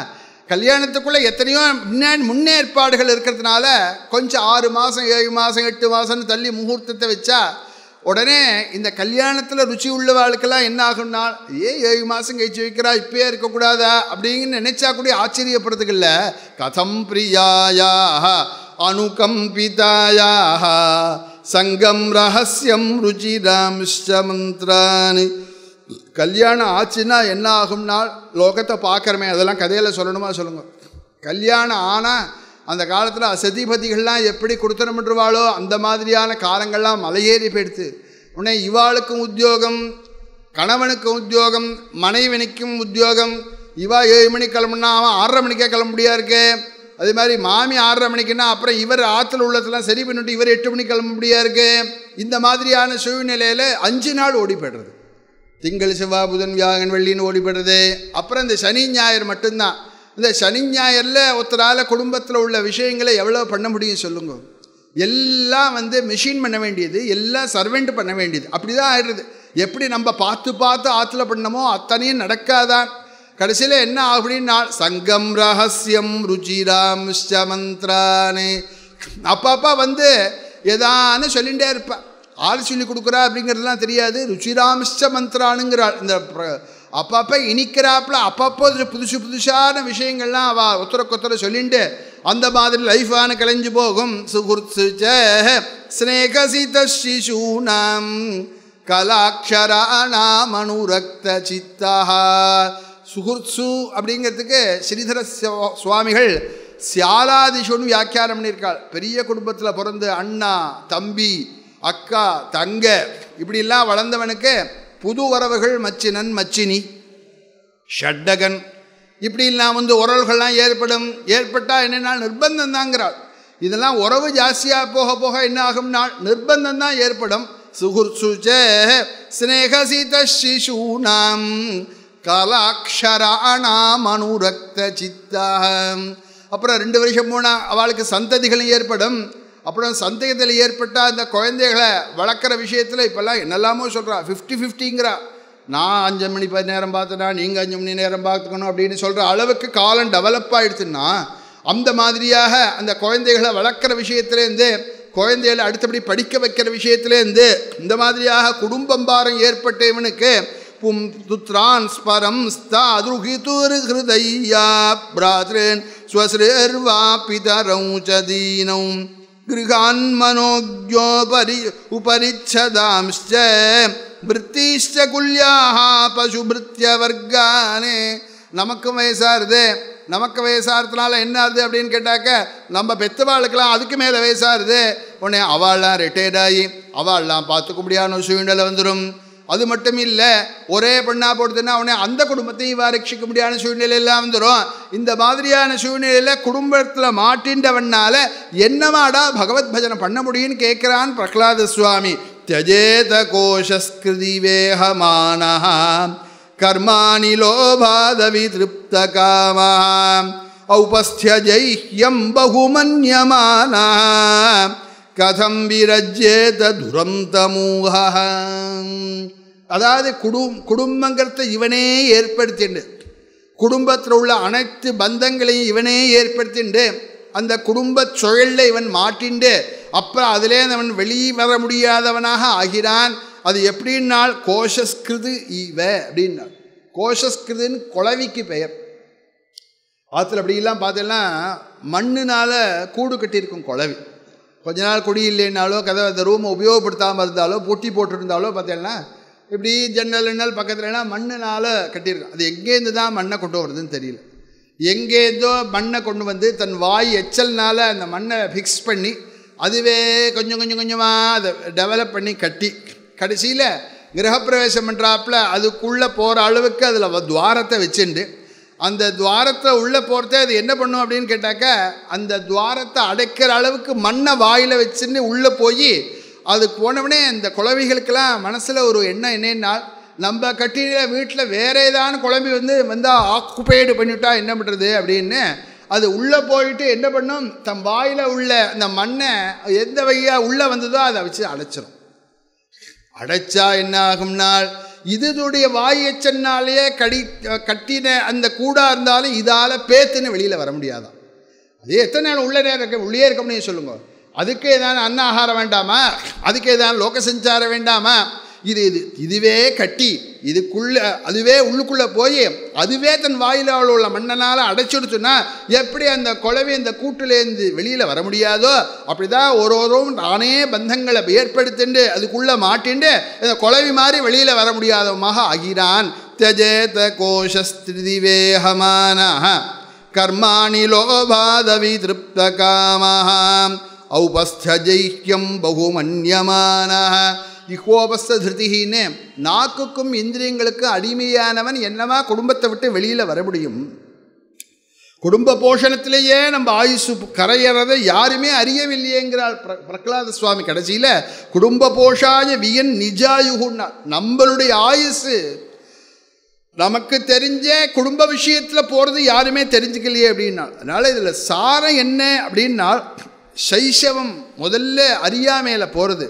கல்யாணத்துக்குள்ளே எத்தனையோ முன்னாடி முன்னேற்பாடுகள் இருக்கிறதுனால கொஞ்சம் ஆறு மாதம் ஏழு மாதம் எட்டு மாதம்னு தள்ளி முகூர்த்தத்தை வச்சா உடனே இந்த கல்யாணத்தில் ருச்சி உள்ளவாளுக்கெல்லாம் என்ன ஆகும்னா ஏன் ஏழு மாதம் கழிச்சு வைக்கிறா இப்பயே இருக்கக்கூடாதா அப்படின்னு நினைச்சா கூட ஆச்சரியப்படுறதுக்கு இல்லை கதம் பிரியாயா அனுகம்பிதாயா சங்கம் ரகசியம் ருச்சி ராமிஷ்டமந்திரானி கல்யாணம் ஆச்சுன்னா என்ன ஆகும்னால் லோகத்தை பார்க்குறமே அதெல்லாம் கதையில் சொல்லணுமா சொல்லுங்கள் கல்யாணம் ஆனால் அந்த காலத்தில் அசதிபதிகள்லாம் எப்படி கொடுத்துடமிட்டுருவாளோ அந்த மாதிரியான காலங்கள்லாம் மலையேறி போயிடுத்து உடனே இவாளுக்கும் உத்தியோகம் கணவனுக்கும் உத்தியோகம் மனைவனுக்கும் உத்தியோகம் இவா ஏழு மணிக்கு கிளம்புனா அவன் ஆறரை மணிக்கே கிளம்ப முடியா இருக்கே அது மாதிரி மாமி ஆறரை மணிக்குன்னா அப்புறம் இவர் ஆற்றுல உள்ளதெல்லாம் சரி பண்ணிட்டு இவர் எட்டு மணிக்கு கிளம்ப முடியா இருக்கு இந்த மாதிரியான சூழ்நிலையில் அஞ்சு நாள் ஓடி போய்டுறது திங்கள் செவ்வாய் புதன் வியாகன் வெள்ளின்னு ஓடி போய்டுறது அப்புறம் இந்த சனி ஞாயிறு மட்டும்தான் இந்த சனி ஞாயிறில் ஒருத்தரால் குடும்பத்தில் உள்ள விஷயங்களை எவ்வளோ பண்ண முடியும் சொல்லுங்க எல்லாம் வந்து மிஷின் பண்ண வேண்டியது எல்லாம் சர்வெண்ட் பண்ண வேண்டியது அப்படி தான் ஆயிடுது எப்படி நம்ம பார்த்து பார்த்து ஆற்றுல பண்ணமோ அத்தனையும் நடக்காதான் கடைசியில் என்ன ஆகுடின்னா சங்கம் ரகசியம் ருச்சிராம் மந்த்ரானே அப்பாப்பா வந்து எதான்னு சொல்லிகிட்டே இருப்பேன் ஆள் சொல்லி கொடுக்குறா அப்படிங்கிறதுலாம் தெரியாது ருச்சிராமிஷ்ட மந்த்ரானுங்கிற இந்த அப்பப்போ இனிக்கிறாப்புல அப்பப்போ புதுசு புதுசான விஷயங்கள்லாம் அவ ஒத்தருக்கு கொத்தரை சொல்லிண்டு அந்த மாதிரி லைஃபான கலைஞ்சு போகும் சுகுர்சுச்ச ஸ்னேகசித சித்தா சுகுர்சு அப்படிங்கிறதுக்கு ஸ்ரீதர சுவாமிகள் சியாலாதிஷுன்னு வியாக்கியானம் பண்ணியிருக்காள் பெரிய குடும்பத்தில் பிறந்து அண்ணா தம்பி அக்கா தங்க இப்படிலாம் வளர்ந்தவனுக்கு புது வரவுகள் மச்சினன் மச்சினி ஷட்டகன் இப்படி வந்து உறவுகள்லாம் ஏற்படும் ஏற்பட்டால் என்னென்னா நிர்பந்தம் தாங்கிறார் இதெல்லாம் உறவு ஜாஸ்தியாக போக போக என்ன ஆகும்னா நிர்பந்தம் தான் ஏற்படும் சுகுர்சுஜ ஸ்னேகசித சிசூனாம் கலாட்சராணாம் அனுரக்த சித்தம் அப்புறம் ரெண்டு வருஷம் போனால் அவளுக்கு சந்ததிகளும் ஏற்படும் அப்புறம் சந்தேகத்தில் ஏற்பட்டால் அந்த குழந்தைகளை வளர்க்குற விஷயத்தில் இப்போல்லாம் என்னெல்லாமோ சொல்கிறா ஃபிஃப்டி ஃபிஃப்டிங்கிறா நான் அஞ்சு மணி பதி நேரம் பார்த்தனா நீங்கள் அஞ்சு மணி நேரம் பார்த்துக்கணும் அப்படின்னு சொல்கிற அளவுக்கு காலம் டெவலப் ஆகிடுச்சுன்னா அந்த மாதிரியாக அந்த குழந்தைகளை வளர்க்குற விஷயத்துலேருந்து குழந்தைகளை அடுத்தபடி படிக்க வைக்கிற விஷயத்துலேருந்து இந்த மாதிரியாக குடும்பம் பாரம் ஏற்பட்ட இவனுக்கு பும் துத்ரான் ஸ்பரம் ஸ்தாதுகி ஹிருதையா பிராத்ரேன் ஸ்வஸ்ரர்வா பிதரௌ சதீனம் गृहान्मनोज्ञोपरि उपरिच्छदांश्च वृत्तिश्च कुल्याः வர்க்கானே நமக்கும் வயசாருது நமக்கு வயசாகிறதுனால என்ன ஆகுது அப்படின்னு கேட்டாக்க நம்ம பெத்தவாளுக்கெல்லாம் அதுக்கு மேலே வயசாகிறது உடனே அவள்லாம் ரிட்டையர்ட் ஆகி அவள்லாம் பார்த்துக்க முடியாத சூழ்நிலை வந்துடும் அது மட்டும் இல்லை ஒரே பெண்ணாக போடுதுன்னா அவனை அந்த குடும்பத்தையும் ரட்சிக்க முடியாத சூழ்நிலையெல்லாம் வந்துடும் இந்த மாதிரியான சூழ்நிலையில் குடும்பத்தில் மாட்டின்றவனால் என்னமாடா பகவத் பஜனை பண்ண முடியும்னு கேட்குறான் பிரகலாத சுவாமி தியஜேத கோஷஸ்கிருதி வேகமான கர்மாணி லோபாதவி திருப்த காமாம் औपस्थ्यजैह्यं பகுமன்யமான கதம் துரந்த ததுரந்தமூக அதாவது குடும் குடும்பங்கிறத இவனே ஏற்படுத்திண்டு குடும்பத்தில் உள்ள அனைத்து பந்தங்களையும் இவனே ஏற்படுத்திண்டு அந்த குடும்ப சுழலில் இவன் மாட்டிண்டு அப்புறம் அதிலே அவன் வெளியே வர முடியாதவனாக ஆகிறான் அது எப்படின்னால் கோஷஸ்கிருது இவ அப்படின்னா கோஷஸ்கிருதுன்னு குழவிக்கு பெயர் ஆற்றுல அப்படிலாம் பார்த்தீங்கன்னா மண்ணுனால் கூடு கட்டியிருக்கும் குழவி கொஞ்ச நாள் குடி இல்லைன்னாலோ கதவை அந்த ரூமை உபயோகப்படுத்தாமல் இருந்தாலோ பூட்டி போட்டுருந்தாலோ பார்த்தீங்கன்னா இப்படி ஜன்னல் எண்ணல் பக்கத்துலனா மண்ணுனால் கட்டியிருக்கோம் அது எங்கேருந்து தான் மண்ணை கொண்டு வருதுன்னு தெரியல எங்கேருந்தோ மண்ணை கொண்டு வந்து தன் வாய் எச்சல்னால் அந்த மண்ணை ஃபிக்ஸ் பண்ணி அதுவே கொஞ்சம் கொஞ்சம் கொஞ்சமாக அதை டெவலப் பண்ணி கட்டி கடைசியில் கிரகப்பிரவேசம் பண்ணுறாப்புல அதுக்குள்ளே போகிற அளவுக்கு அதில் துவாரத்தை வச்சுண்டு அந்த துவாரத்தை உள்ளே போகிறதே அது என்ன பண்ணும் அப்படின்னு கேட்டாக்க அந்த துவாரத்தை அடைக்கிற அளவுக்கு மண்ணை வாயில் வச்சுன்னு உள்ளே போய் அது போனவுடனே இந்த குழவிகளுக்கெல்லாம் மனசில் ஒரு எண்ணம் என்னென்னா நம்ம கட்டிய வீட்டில் வேறு ஏதான குழம்பி வந்து வந்தால் ஆக்குபைடு பண்ணிவிட்டா என்ன பண்ணுறது அப்படின்னு அது உள்ளே போயிட்டு என்ன பண்ணும் தம் வாயில் உள்ள அந்த மண்ணை எந்த வகையாக உள்ளே வந்ததோ அதை வச்சு அடைச்சிடும் அடைச்சா என்ன ஆகும்னால் இதனுடைய வாயச்சன்னாலேயே கடி கட்டின அந்த கூடாக இருந்தாலும் இதால் பேத்துன்னு வெளியில் வர முடியாதான் அது எத்தனை நேரம் உள்ளே நேரம் இருக்க உள்ளே இருக்க முடியும் சொல்லுங்க அதுக்கு ஏதாவது அன்ன வேண்டாமா அதுக்கு ஏதாவது லோக சஞ்சாரம் வேண்டாமா இது இது இதுவே கட்டி இதுக்குள்ளே அதுவே உள்ளுக்குள்ளே போய் அதுவே தன் வாயிலால் உள்ள மண்ணனால் அடைச்சிடுச்சுன்னா எப்படி அந்த குழவி அந்த கூட்டிலேருந்து வெளியில் வர முடியாதோ அப்படி தான் ஒரு ஒருவரும் தானே பந்தங்களை ஏற்படுத்திண்டு அதுக்குள்ளே மாட்டிண்டு இந்த குழவி மாதிரி வெளியில் வர முடியாதவமாக ஆகிறான் கர்மாணி லோபாதவி திருப்த காமஹாம் औपस्थ्यजैह्यं बहुमन्यमानः ஜிஹோபஸ்திருதிகின்னு நாக்குக்கும் இந்திரியங்களுக்கும் அடிமையானவன் என்னவா குடும்பத்தை விட்டு வெளியில் வர முடியும் குடும்ப போஷணத்திலேயே நம்ம ஆயுசு கரையிறதை யாருமே அறியவில்லையேங்கிறாள் பிர பிரகலாத சுவாமி கடைசியில் குடும்ப போஷாய வியன் நிஜாயுகுன்னா நம்மளுடைய ஆயுசு நமக்கு தெரிஞ்ச குடும்ப விஷயத்தில் போகிறது யாருமே தெரிஞ்சுக்கலையே அப்படின்னா அதனால் இதில் சாரம் என்ன அப்படின்னா சைஷவம் முதல்ல அறியாமையில் போகிறது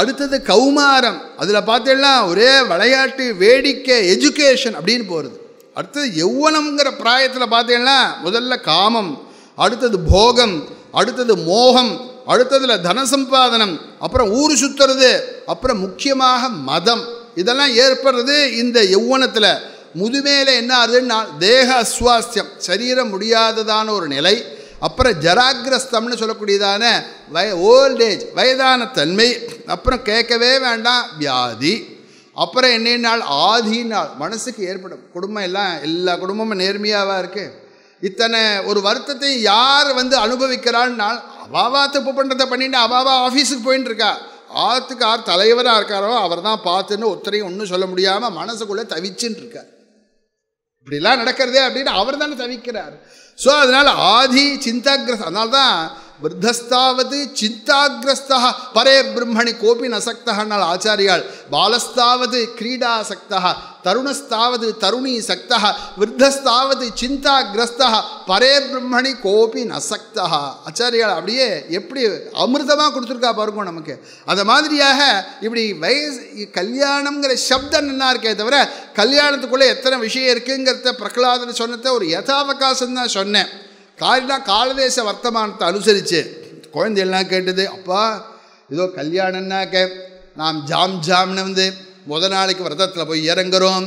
அடுத்தது கௌமாரம் அதில் பார்த்தீங்கன்னா ஒரே விளையாட்டு வேடிக்கை எஜுகேஷன் அப்படின்னு போகிறது அடுத்தது யௌவனம்ங்கிற பிராயத்தில் பார்த்தீங்கன்னா முதல்ல காமம் அடுத்தது போகம் அடுத்தது மோகம் அடுத்ததில் தனசம்பாதனம் அப்புறம் ஊர் சுற்றுறது அப்புறம் முக்கியமாக மதம் இதெல்லாம் ஏற்படுறது இந்த யௌவனத்தில் முதுமேல என்ன ஆகுதுன்னா தேக அஸ்வாஸ்தியம் சரீரம் முடியாததான ஒரு நிலை அப்புறம் ஜராகிரஸ்தம்னு சொல்லக்கூடியதான வய ஓல்டேஜ் வயதான தன்மை அப்புறம் கேட்கவே வேண்டாம் வியாதி அப்புறம் என்னென்னால் ஆதினால் மனசுக்கு ஏற்படும் குடும்பம் எல்லாம் எல்லா குடும்பமும் நேர்மையாகவாக இருக்குது இத்தனை ஒரு வருத்தத்தை யார் வந்து அனுபவிக்கிறாள்னால் அவாவா தப்பு பண்ணுறதை பண்ணிட்டு அவாவா ஆஃபீஸுக்கு போயின்னு இருக்கா ஆத்துக்கு ஆறு தலைவராக இருக்காரோ அவர் தான் பார்த்துன்னு ஒருத்தரையும் ஒன்றும் சொல்ல முடியாமல் மனசுக்குள்ளே தவிச்சுன்னு இருக்கார் இப்படிலாம் நடக்கிறதே அப்படின்னு அவர் தானே தவிக்கிறார் ஸோ அதனால் ஆதி சிந்தாகிரஸ் அதனால்தான் விருத்தஸ்தாவது சிந்தாகிரஸ்தா பரே பிரம்மணி கோபி நசக்தகனால் ஆச்சாரியாள் பாலஸ்தாவது கிரீடா சக்தா தருணஸ்தாவது தருணி சக்தா விருத்தஸ்தாவது சிந்தாகிரஸ்தா பரே பிரம்மணி கோபி நசக்தா ஆச்சாரியால் அப்படியே எப்படி அமிர்தமாக கொடுத்துருக்கா பாருங்க நமக்கு அந்த மாதிரியாக இப்படி வயசு கல்யாணங்கிற சப்தம் என்ன இருக்கே தவிர கல்யாணத்துக்குள்ளே எத்தனை விஷயம் இருக்குங்கிறத பிரகலாதன் சொன்னதை ஒரு யதாவகாசம் தான் சொன்னேன் காரினா காலதேச வர்த்தமானத்தை அனுசரித்து எல்லாம் கேட்டது அப்பா ஏதோ கல்யாணம்னாக்க நாம் ஜாம் ஜாம்னு வந்து முத நாளைக்கு விரதத்தில் போய் இறங்குறோம்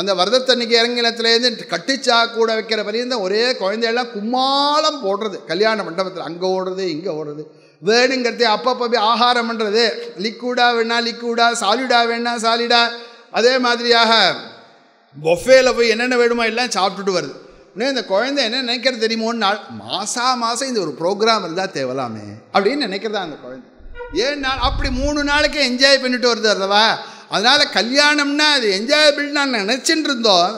அந்த விரதத்தன்னைக்கு இறங்கினத்துலேருந்து கட்டிச்சா கூட வைக்கிற பரியந்தம் ஒரே குழந்தையெல்லாம் கும்மாளம் போடுறது கல்யாண மண்டபத்தில் அங்கே ஓடுறது இங்கே ஓடுறது வேணுங்கிறதே அப்பப்போ போய் ஆகாரம் பண்ணுறது லிக்விடா வேணா லிக்விடா சாலிடா வேணா சாலிடா அதே மாதிரியாக பொஃபேல போய் என்னென்ன வேணுமோ எல்லாம் சாப்பிட்டுட்டு வருது இன்னும் இந்த குழந்தை என்ன நினைக்கிறது தெரியுமோன்னு நாள் மாசா மாதம் இந்த ஒரு ப்ரோக்ராம் இருந்தால் தேவலாமே அப்படின்னு நினைக்கிறதா அந்த குழந்தை ஏன்னா நாள் அப்படி மூணு நாளைக்கு என்ஜாய் பண்ணிட்டு வருது அல்லவா அதனால் கல்யாணம்னா அது என்ஜாயபிள் நான் நினச்சிட்டு இருந்தோம்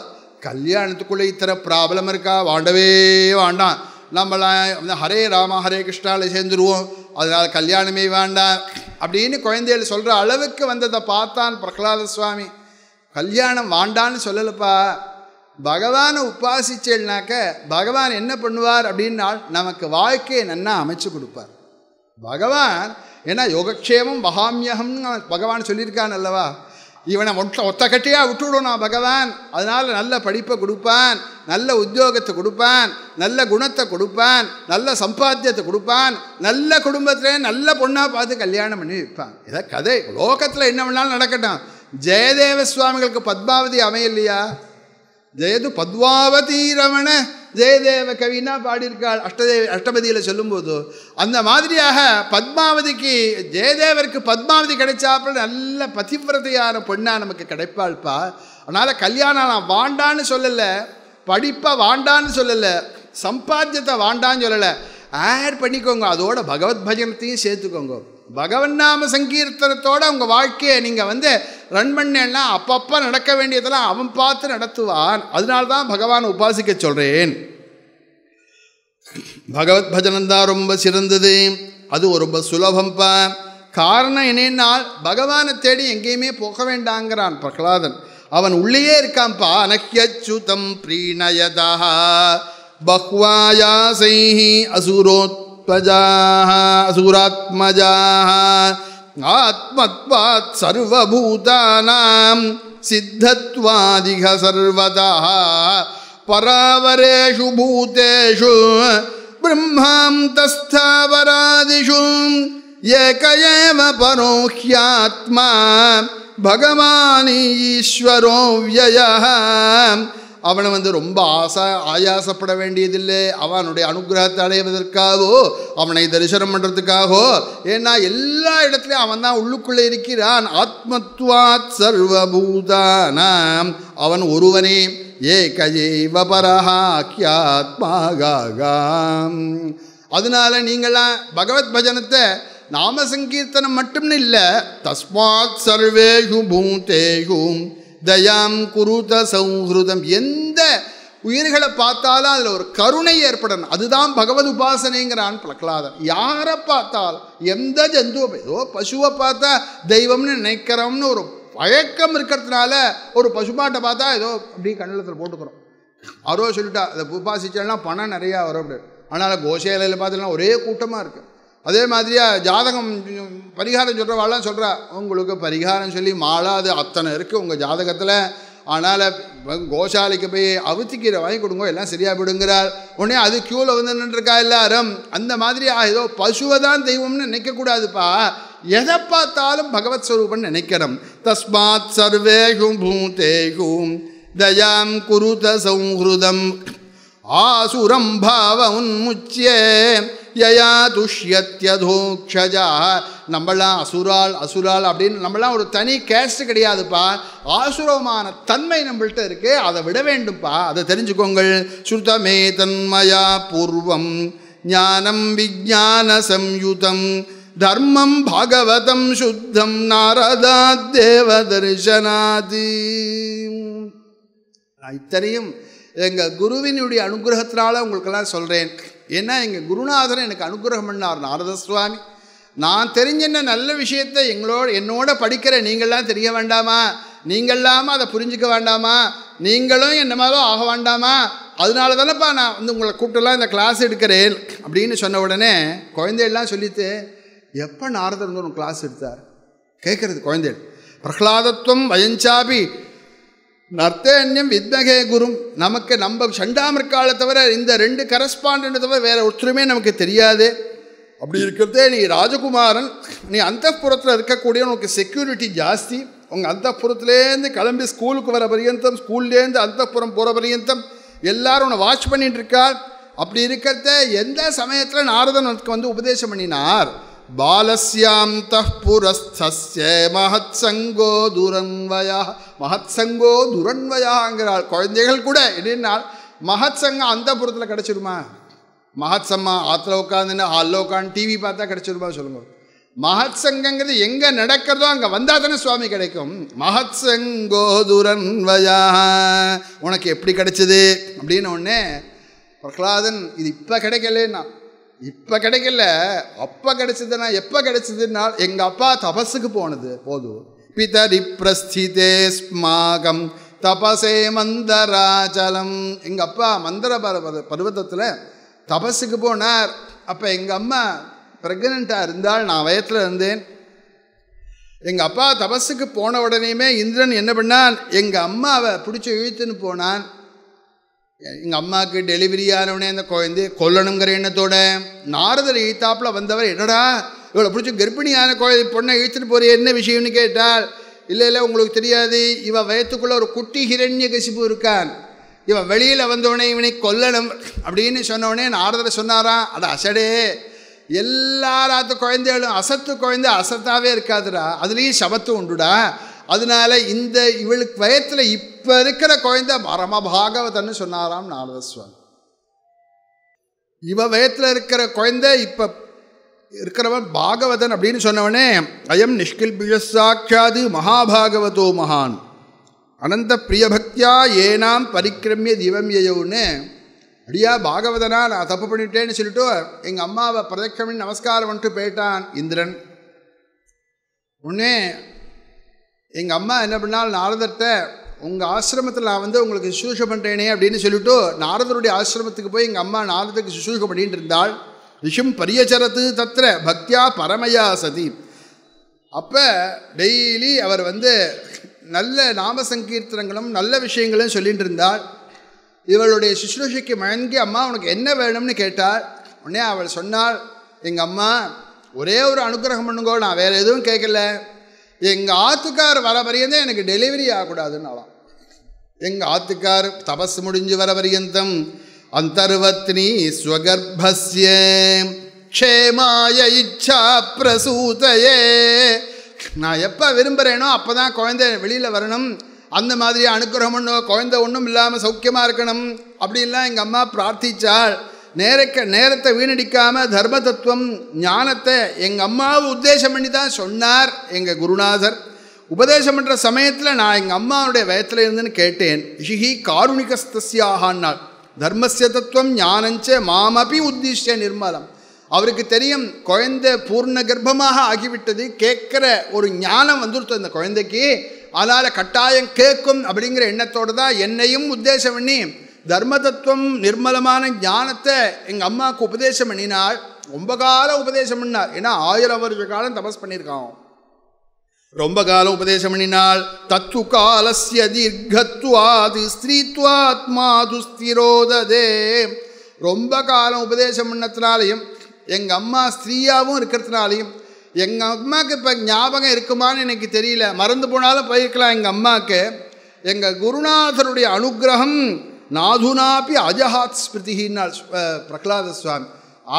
கல்யாணத்துக்குள்ளே இத்தனை ப்ராப்ளம் இருக்கா வாண்டவே வாண்டாம் நம்மளாம் ஹரே ராமா ஹரே கிருஷ்ணாவில் சேர்ந்துருவோம் அதனால் கல்யாணமே வேண்டாம் அப்படின்னு குழந்தைகள் சொல்கிற அளவுக்கு வந்ததை பார்த்தான் பிரகலாத சுவாமி கல்யாணம் வாண்டான்னு சொல்லலப்பா பகவானை உபாசிச்சேல்னாக்க பகவான் என்ன பண்ணுவார் அப்படின்னா நமக்கு வாழ்க்கையை நன்னா அமைச்சு கொடுப்பார் பகவான் ஏன்னா யோகக்ஷேமம் பகாமியகம்னு பகவான் சொல்லியிருக்கான் அல்லவா இவனை ஒட்ட ஒத்த கட்டியாக விட்டுவிடும் நான் பகவான் அதனால் நல்ல படிப்பை கொடுப்பான் நல்ல உத்தியோகத்தை கொடுப்பான் நல்ல குணத்தை கொடுப்பான் நல்ல சம்பாத்தியத்தை கொடுப்பான் நல்ல குடும்பத்திலே நல்ல பொண்ணாக பார்த்து கல்யாணம் பண்ணி வைப்பான் இதை கதை லோகத்தில் என்ன பண்ணாலும் நடக்கட்டும் ஜெயதேவ சுவாமிகளுக்கு பத்மாவதி அமையலையா ஜெயது பத்மாவதீரமண ஜெயதேவ கவினா பாடியிருக்காள் அஷ்டதேவி அஷ்டபதியில் சொல்லும்போது அந்த மாதிரியாக பத்மாவதிக்கு ஜெயதேவருக்கு பத்மாவதி கிடைச்சாப்புல நல்ல பதிவிரதையான பொண்ணாக நமக்கு கிடைப்பாள்ப்பா அதனால் கல்யாணம் நான் வாண்டான்னு சொல்லலை படிப்பை வாண்டான்னு சொல்லலை சம்பாத்தியத்தை வாண்டான்னு சொல்லலை ஆட் பண்ணிக்கோங்க அதோட பகவத் பஜனத்தையும் சேர்த்துக்கோங்க பகவன் நாம சங்கீர்த்தனத்தோடு அவங்க வாழ்க்கையை நீங்கள் வந்து ரன் பண்ணேன்னா அப்பப்போ நடக்க வேண்டியதெல்லாம் அவன் பார்த்து நடத்துவான் அதனால தான் பகவான் உபாசிக்க சொல்கிறேன் பகவத் பஜனம் தான் ரொம்ப சிறந்தது அது ரொம்ப சுலபம்ப்பா காரணம் என்னென்னால் பகவானை தேடி எங்கேயுமே போக வேண்டாங்கிறான் பிரகலாதன் அவன் உள்ளேயே இருக்கான்ப்பா அனஹ்யச்சுதம் பிரீணயதா பக்வாயாசை அசுரோத் त्वजाः असुरात्मजाः सिद्धत्वादिह सर्वतः परावरेषु भूतेषु ब्रह्मान्तस्थावरादिषु एक एव परो ह्यात्मा भगवान् ईश्वरो व्ययः அவனை வந்து ரொம்ப ஆசா ஆயாசப்பட வேண்டியதில்லை அவனுடைய அனுகிரகத்தை அடைவதற்காகவோ அவனை தரிசனம் பண்ணுறதுக்காகவோ ஏன்னா எல்லா இடத்துலையும் அவன் தான் உள்ளுக்குள்ளே இருக்கிறான் ஆத்மத்வாத் சர்வபூதானாம் அவன் ஒருவனே ஏகஜைவ பரஹாக்கியாத்மாகாம் அதனால நீங்களாம் பகவத் பஜனத்தை நாம சங்கீர்த்தனம் மட்டும்னு இல்லை தஸ்மாத் சர்வேகு பூத்தேகும் தயாம் குருத சௌஹ்ருதம் எந்த உயிர்களை பார்த்தாலும் அதில் ஒரு கருணை ஏற்படணும் அதுதான் பகவத் உபாசனைங்கிறான் பழக்கலாதம் யாரை பார்த்தாலும் எந்த ஜந்துவை ஏதோ பசுவை பார்த்தா தெய்வம்னு நினைக்கிறோம்னு ஒரு பழக்கம் இருக்கிறதுனால ஒரு பசுமாட்டை பார்த்தா ஏதோ அப்படியே கண்ணத்தில் போட்டுக்கிறோம் அவரோ சொல்லிட்டா அதை உபாசிச்சாலாம் பணம் நிறையா வரும் அப்படின்னு ஆனால் கோஷேலையில் பார்த்தீங்கன்னா ஒரே கூட்டமாக இருக்குது அதே மாதிரியா ஜாதகம் பரிகாரம் சொல்கிறவாள்லாம் சொல்கிறா உங்களுக்கு பரிகாரம் சொல்லி மாளாது அத்தனை இருக்குது உங்கள் ஜாதகத்தில் ஆனால் கோஷாலைக்கு போய் அவுத்திக்கீரை வாங்கி கொடுங்க எல்லாம் சரியாக போயிடுங்கிறார் உடனே அது க்யூவில் வந்து நின்றுருக்கா எல்லாரும் அந்த மாதிரி ஏதோ பசுவை தான் தெய்வம்னு நினைக்கக்கூடாதுப்பா எதை பார்த்தாலும் பகவத் ஸ்வரூபம் நினைக்கிறோம் தஸ்மாத் சர்வேகும் பூதேகும் தயாம் குருத சௌஹ்ருதம் ஆசுரம் பாவ உன்முச்சியே யயா துஷ்யத்யதோக்ஷஜா நம்மளாம் அசுரால் அசுரால் அப்படின்னு நம்மளாம் ஒரு தனி கேஸ்ட் கிடையாதுப்பா ஆசுரமான தன்மை நம்மள்கிட்ட இருக்குது அதை விட வேண்டும்ப்பா அதை தெரிஞ்சுக்கோங்கள் சுருதமே தன்மயா பூர்வம் ஞானம் விஜான சம்யுதம் தர்மம் பாகவதம் சுத்தம் நாரதா தேவ தரிசனாதி இத்தனையும் எங்கள் குருவினுடைய அனுகிரகத்தினால உங்களுக்கெல்லாம் சொல்கிறேன் ஏன்னா எங்கள் குருநாதன் எனக்கு அனுகிரகம் பண்ணார் நாரத சுவாமி நான் தெரிஞ்சின்ன நல்ல விஷயத்தை எங்களோட என்னோட படிக்கிற நீங்கள்லாம் தெரிய வேண்டாமா நீங்கள்லாமல் அதை புரிஞ்சிக்க வேண்டாமா நீங்களும் என்ன மாதிரி ஆக வேண்டாமா அதனால தானேப்பா நான் வந்து உங்களை கூப்பிட்டுலாம் இந்த கிளாஸ் எடுக்கிறேன் அப்படின்னு சொன்ன உடனே குழந்தையெல்லாம் சொல்லிட்டு எப்போ நாரதர் வந்து உனக்கு கிளாஸ் எடுத்தார் கேட்குறது குழந்தைகள் பிரகலாதத்துவம் வயஞ்சாபி நர்த்தேன்யம் வித்மகே குரும் நமக்கு நம்ம சண்டாமிற்காலை தவிர இந்த ரெண்டு கரஸ்பாண்டன்ட் தவிர வேறு ஒற்றுமே நமக்கு தெரியாது அப்படி இருக்கிறதே நீ ராஜகுமாரன் நீ அந்த புறத்தில் இருக்கக்கூடிய உனக்கு செக்யூரிட்டி ஜாஸ்தி உங்கள் அந்த புறத்துலேருந்து கிளம்பி ஸ்கூலுக்கு வர பரியந்தம் ஸ்கூல்லேருந்து அந்த புறம் போகிற பரியந்தம் எல்லாரும் உன்னை வாட்ச் பண்ணிட்டு இருக்கார் அப்படி இருக்கிறத எந்த சமயத்தில் நாரதன் வந்து உபதேசம் பண்ணினார் பாலசியாந்த புரஸ்தஸ்ய மகத்சங்கோ துரன்வயா மகத்சங்கோ துரன்வயாங்கிறாள் குழந்தைகள் கூட என்னென்னால் மகத்சங்கம் அந்த புறத்தில் கிடச்சிருமா மகத்சம்மா ஆற்றுல உட்காந்துன்னு ஹாலில் உட்காந்து டிவி பார்த்தா கிடச்சிருமா சொல்லுங்கள் மகத் சங்கங்கிறது எங்கே நடக்கிறதோ அங்கே வந்தால் தானே சுவாமி கிடைக்கும் மகத் துரன்வயா உனக்கு எப்படி கிடைச்சது அப்படின்னு ஒன்று பிரகலாதன் இது இப்போ கிடைக்கலன்னா இப்போ கிடைக்கல அப்போ கிடைச்சதுன்னா எப்போ கிடைச்சதுன்னா எங்கள் அப்பா தபஸுக்கு போனது போதும் பிதரி பிரஸ்திதே ஸ்மாகம் தபசே மந்தராஜலம் எங்கள் அப்பா மந்திர பருவத்தில் தபஸுக்கு போனார் அப்போ எங்கள் அம்மா ப்ரெக்னெண்ட்டாக இருந்தால் நான் வயத்தில் இருந்தேன் எங்கள் அப்பா தபஸுக்கு போன உடனேயுமே இந்திரன் என்ன பண்ணான் எங்கள் அம்மாவை பிடிச்சி இழுத்துன்னு போனான் எங்கள் அம்மாவுக்கு டெலிவரி ஆனவனே அந்த குழந்தைய கொல்லணுங்கிற எண்ணத்தோட நாரதர் ஈத்தாப்பில் வந்தவர் என்னடா இவளை பிடிச்சி கர்ப்பிணியான குழந்தை பொண்ணை இழுத்துட்டு போகிற என்ன விஷயம்னு கேட்டால் இல்லை இல்லை உங்களுக்கு தெரியாது இவன் வயத்துக்குள்ளே ஒரு குட்டி ஹிரண்ய கசிப்பு இருக்கான் இவன் வெளியில் வந்தவனே இவனை கொல்லணும் அப்படின்னு சொன்னவனே நாரதர் சொன்னாராம் அட அசடே எல்லாராத்து குழந்தைகளும் அசத்து குழந்தை அசத்தாகவே இருக்காதுடா அதுலேயும் சபத்து உண்டுடா அதனால இந்த இவளுக்கு வயத்தில் இப்போ இருக்கிற குழந்த பரம பாகவதன்னு சொன்னாராம் நாரத சுவாமி இவ வயத்தில் இருக்கிற குழந்த இப்போ இருக்கிறவன் பாகவதன் அப்படின்னு சொன்னவனே அயம் நிஷ்கில் சாட்சாது மகாபாகவதோ மகான் அனந்த பிரியபக்தியா ஏனாம் பரிக்கிரமிய திவம் ஏயோன்னு அடியா பாகவதனா நான் தப்பு பண்ணிட்டேன்னு சொல்லிட்டு எங்கள் அம்மாவை பிரதட்சமின் நமஸ்காரம் வந்துட்டு போயிட்டான் இந்திரன் உடனே எங்கள் அம்மா என்ன பண்ணால் நாரதத்தை உங்கள் ஆசிரமத்தில் நான் வந்து உங்களுக்கு சுசூஷம் பண்ணுறேனே அப்படின்னு சொல்லிவிட்டு நாரதருடைய ஆசிரமத்துக்கு போய் எங்கள் அம்மா நாரதருக்கு சுசூஷம் பண்ணிகிட்டு இருந்தாள் விஷம் பரியச்சரத்து தத்திர பக்தியா பரமயா சதி அப்போ டெய்லி அவர் வந்து நல்ல நாம சங்கீர்த்தனங்களும் நல்ல விஷயங்களும் சொல்லிகிட்டு இருந்தாள் இவளுடைய சுசூஷைக்கு மயங்கி அம்மா உனக்கு என்ன வேணும்னு கேட்டாள் உடனே அவள் சொன்னாள் எங்கள் அம்மா ஒரே ஒரு அனுகிரகம் பண்ணுங்கோ நான் வேறு எதுவும் கேட்கல எங்கள் ஆத்துக்கார் வர வரையந்தே எனக்கு டெலிவரி அவன் எங்கள் ஆத்துக்கார் தபஸ் முடிஞ்சு வர வரையந்தம் அந்தர்வத்னி ஸ்வகர்பஸ்ய க்ஷேமாய இச்சா பிரசூதையே நான் எப்போ விரும்புகிறேனோ அப்போ தான் குழந்தை வெளியில் வரணும் அந்த மாதிரி அனுகிரகம் ஒன்றும் குழந்தை ஒன்றும் இல்லாமல் சௌக்கியமாக இருக்கணும் அப்படின்லாம் எங்கள் அம்மா பிரார்த்தித்தாள் நேரக்க நேரத்தை வீணடிக்காமல் தர்ம தத்துவம் ஞானத்தை எங்கள் அம்மாவை உத்தேசம் பண்ணி தான் சொன்னார் எங்கள் குருநாதர் உபதேசம் பண்ணுற சமயத்தில் நான் எங்கள் அம்மாவுடைய வயத்தில் இருந்துன்னு கேட்டேன் ஷிஹி காருணிகஸ்தியாகனால் தர்மசிய தத்துவம் ஞானஞ்ச மாமபி உத்திஷ்ட நிர்மலம் அவருக்கு தெரியும் குழந்தை பூர்ண கர்ப்பமாக ஆகிவிட்டது கேட்குற ஒரு ஞானம் வந்துருத்தோம் அந்த குழந்தைக்கு அதனால் கட்டாயம் கேட்கும் அப்படிங்கிற எண்ணத்தோடு தான் என்னையும் உத்தேசம் பண்ணி தர்ம தத்துவம் நிர்மலமான ஞானத்தை எங்கள் அம்மாவுக்கு உபதேசம் பண்ணினாள் ரொம்ப காலம் உபதேசம் பண்ணார் ஏன்னா ஆயிரம் வருஷ காலம் தபஸ் பண்ணியிருக்கான் ரொம்ப காலம் உபதேசம் பண்ணினால் தத்து காலசிய தீர்க்கத்துவாது ஸ்திரீத்வாத்மா துஸ்திரோததே ரொம்ப காலம் உபதேசம் பண்ணத்தினாலையும் எங்கள் அம்மா ஸ்திரீயாகவும் இருக்கிறதுனாலையும் எங்கள் அம்மாவுக்கு இப்போ ஞாபகம் இருக்குமான்னு எனக்கு தெரியல மறந்து போனாலும் போயிருக்கலாம் எங்கள் அம்மாவுக்கு எங்கள் குருநாதருடைய அனுகிரகம் நாதுனாப்பி அஜஹாத் ஸ்மிருதினால் பிரகலாத சுவாமி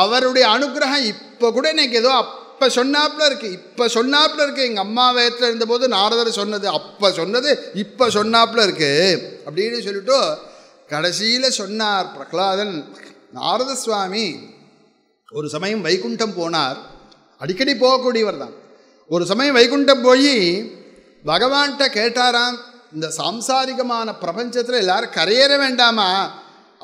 அவருடைய அனுகிரகம் இப்போ கூட எனக்கு ஏதோ அப்போ சொன்னாப்புல இருக்குது இப்போ சொன்னாப்பில் இருக்குது எங்கள் அம்மா வயத்தில் இருந்தபோது நாரதர் சொன்னது அப்போ சொன்னது இப்போ சொன்னாப்பில் இருக்குது அப்படின்னு சொல்லிட்டு கடைசியில் சொன்னார் பிரகலாதன் நாரத சுவாமி ஒரு சமயம் வைகுண்டம் போனார் அடிக்கடி போகக்கூடியவர் தான் ஒரு சமயம் வைகுண்டம் போய் பகவான்கிட்ட கேட்டாராம் இந்த சாம்சாரிகமான பிரபஞ்சத்தில் எல்லாரும் கரையேற வேண்டாமா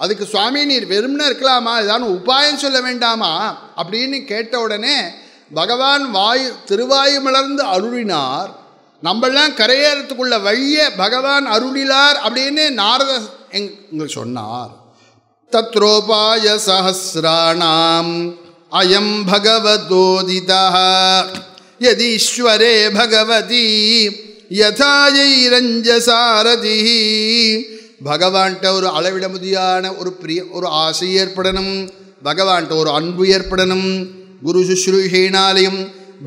அதுக்கு சுவாமி நீர் வெறும்னா இருக்கலாமா ஏதாவது உபாயம் சொல்ல வேண்டாமா அப்படின்னு கேட்ட உடனே பகவான் வாயு திருவாயுமலர்ந்து அருளினார் நம்மளாம் கரையேறத்துக்குள்ள வழிய பகவான் அருளிலார் அப்படின்னு நாரத எங்கள் சொன்னார் தத்ரோபாய சஹசிராணாம் அயம் பகவதோதிதா யதீஸ்வரே பகவதி யதாயிரஞ்சசாரதி பகவான்கிட்ட ஒரு அளவிட முதியான ஒரு பிரிய ஒரு ஆசை ஏற்படணும் பகவான்கிட்ட ஒரு அன்பு ஏற்படணும் குரு சுஷ்ரூஷையினாலையும்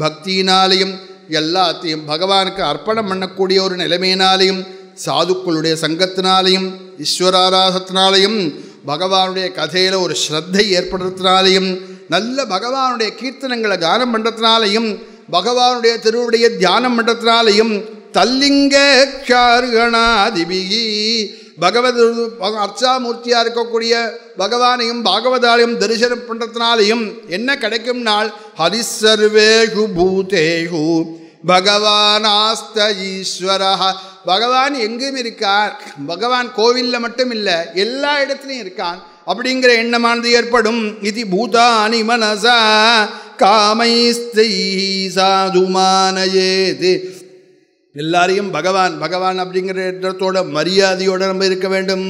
பக்தியினாலையும் எல்லாத்தையும் பகவானுக்கு அர்ப்பணம் பண்ணக்கூடிய ஒரு நிலைமையினாலையும் சாதுக்களுடைய சங்கத்தினாலையும் ஈஸ்வராராசத்தினாலையும் பகவானுடைய கதையில் ஒரு ஸ்ரத்தை ஏற்படுறதுனாலையும் நல்ல பகவானுடைய கீர்த்தனங்களை கானம் பண்ணுறதுனாலையும் பகவானுடைய திருவுடைய தியானம் பண்ணுறதுனாலையும் தல்லிங்கணாதிபிகி பகவத் அர்ச்சாமூர்த்தியாக இருக்கக்கூடிய பகவானையும் பாகவதாலையும் தரிசனம் பண்ணுறதுனாலையும் என்ன கிடைக்கும் நாள் ஹரிசர்வேஷு பூதேஷு பகவானாஸ்த ஈஸ்வர பகவான் எங்கும் இருக்கார் பகவான் கோவிலில் மட்டும் இல்லை எல்லா இடத்துலையும் இருக்கான் அப்படிங்கிற எண்ணமானது ஏற்படும் இது பூதானி மனசா சாதுமான ஏது எல்லாரையும் பகவான் பகவான் அப்படிங்கிற இடத்தோட மரியாதையோடு நம்ம இருக்க வேண்டும்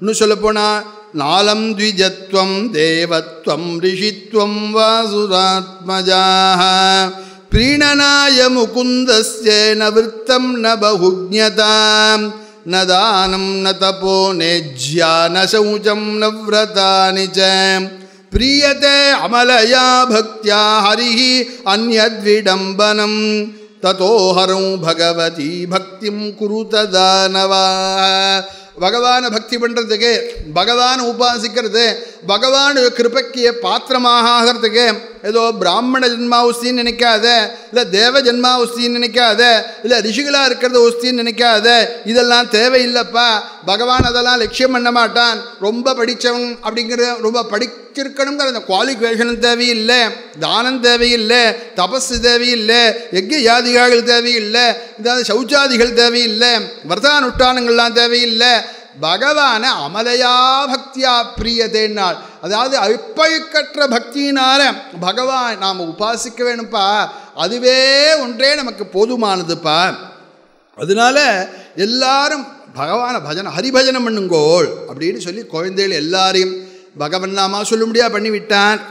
இன்னும் சொல்லப்போனால் நாலம் த்விஜத்வம் தேவத்வம் ரிஷித்வம் வாசுராத்மஜாக பிரீணனாய முகுந்தஸ்ய நவிருத்தம் ந பகுஜதாம் ந தானம் ந தபோ நேஜ்யா ந சௌச்சம் ந விரதானி பிரியத்தை அமலயா பக்தியா ஹரிஹி அந்யத்விடம்பனம் ததோஹரௌ பகவதி பக்திம் குரு தானவா பகவானை பக்தி பண்ணுறதுக்கு பகவானை உபாசிக்கிறது பகவான் கிருபக்கிய பாத்திரமாக ஆகிறதுக்கு ஏதோ பிராமண ஜென்மா உஸ்தின்னு நினைக்காத இல்லை தேவ ஜென்மா உஸ்தின்னு நினைக்காத இல்லை ரிஷிகளாக இருக்கிறது உஸ்தின்னு நினைக்காத இதெல்லாம் தேவையில்லைப்பா பகவான் அதெல்லாம் லட்சியம் பண்ண மாட்டான் ரொம்ப படித்தவன் அப்படிங்கிற ரொம்ப படி வச்சிருக்கணுங்கிற அந்த குவாலிஃபிகேஷனும் தேவையில்லை தானம் தேவையில்லை தபஸ் தேவையில்லை யஜ்ய யாதிகார்கள் தேவையில்லை இந்த சௌச்சாதிகள் தேவையில்லை விரதானுஷ்டானங்கள்லாம் தேவையில்லை பகவான அமலையா பக்தியா பிரியதேனால் அதாவது அற்பழுக்கற்ற பக்தியினால பகவான் நாம் உபாசிக்க வேணும்ப்பா அதுவே ஒன்றே நமக்கு போதுமானதுப்பா அதனால எல்லாரும் பகவான பஜனை ஹரிபஜனம் பண்ணுங்கோள் அப்படின்னு சொல்லி குழந்தைகள் எல்லாரையும் பகவன் நாமா சொல்லும்படியாக பண்ணிவிட்டான்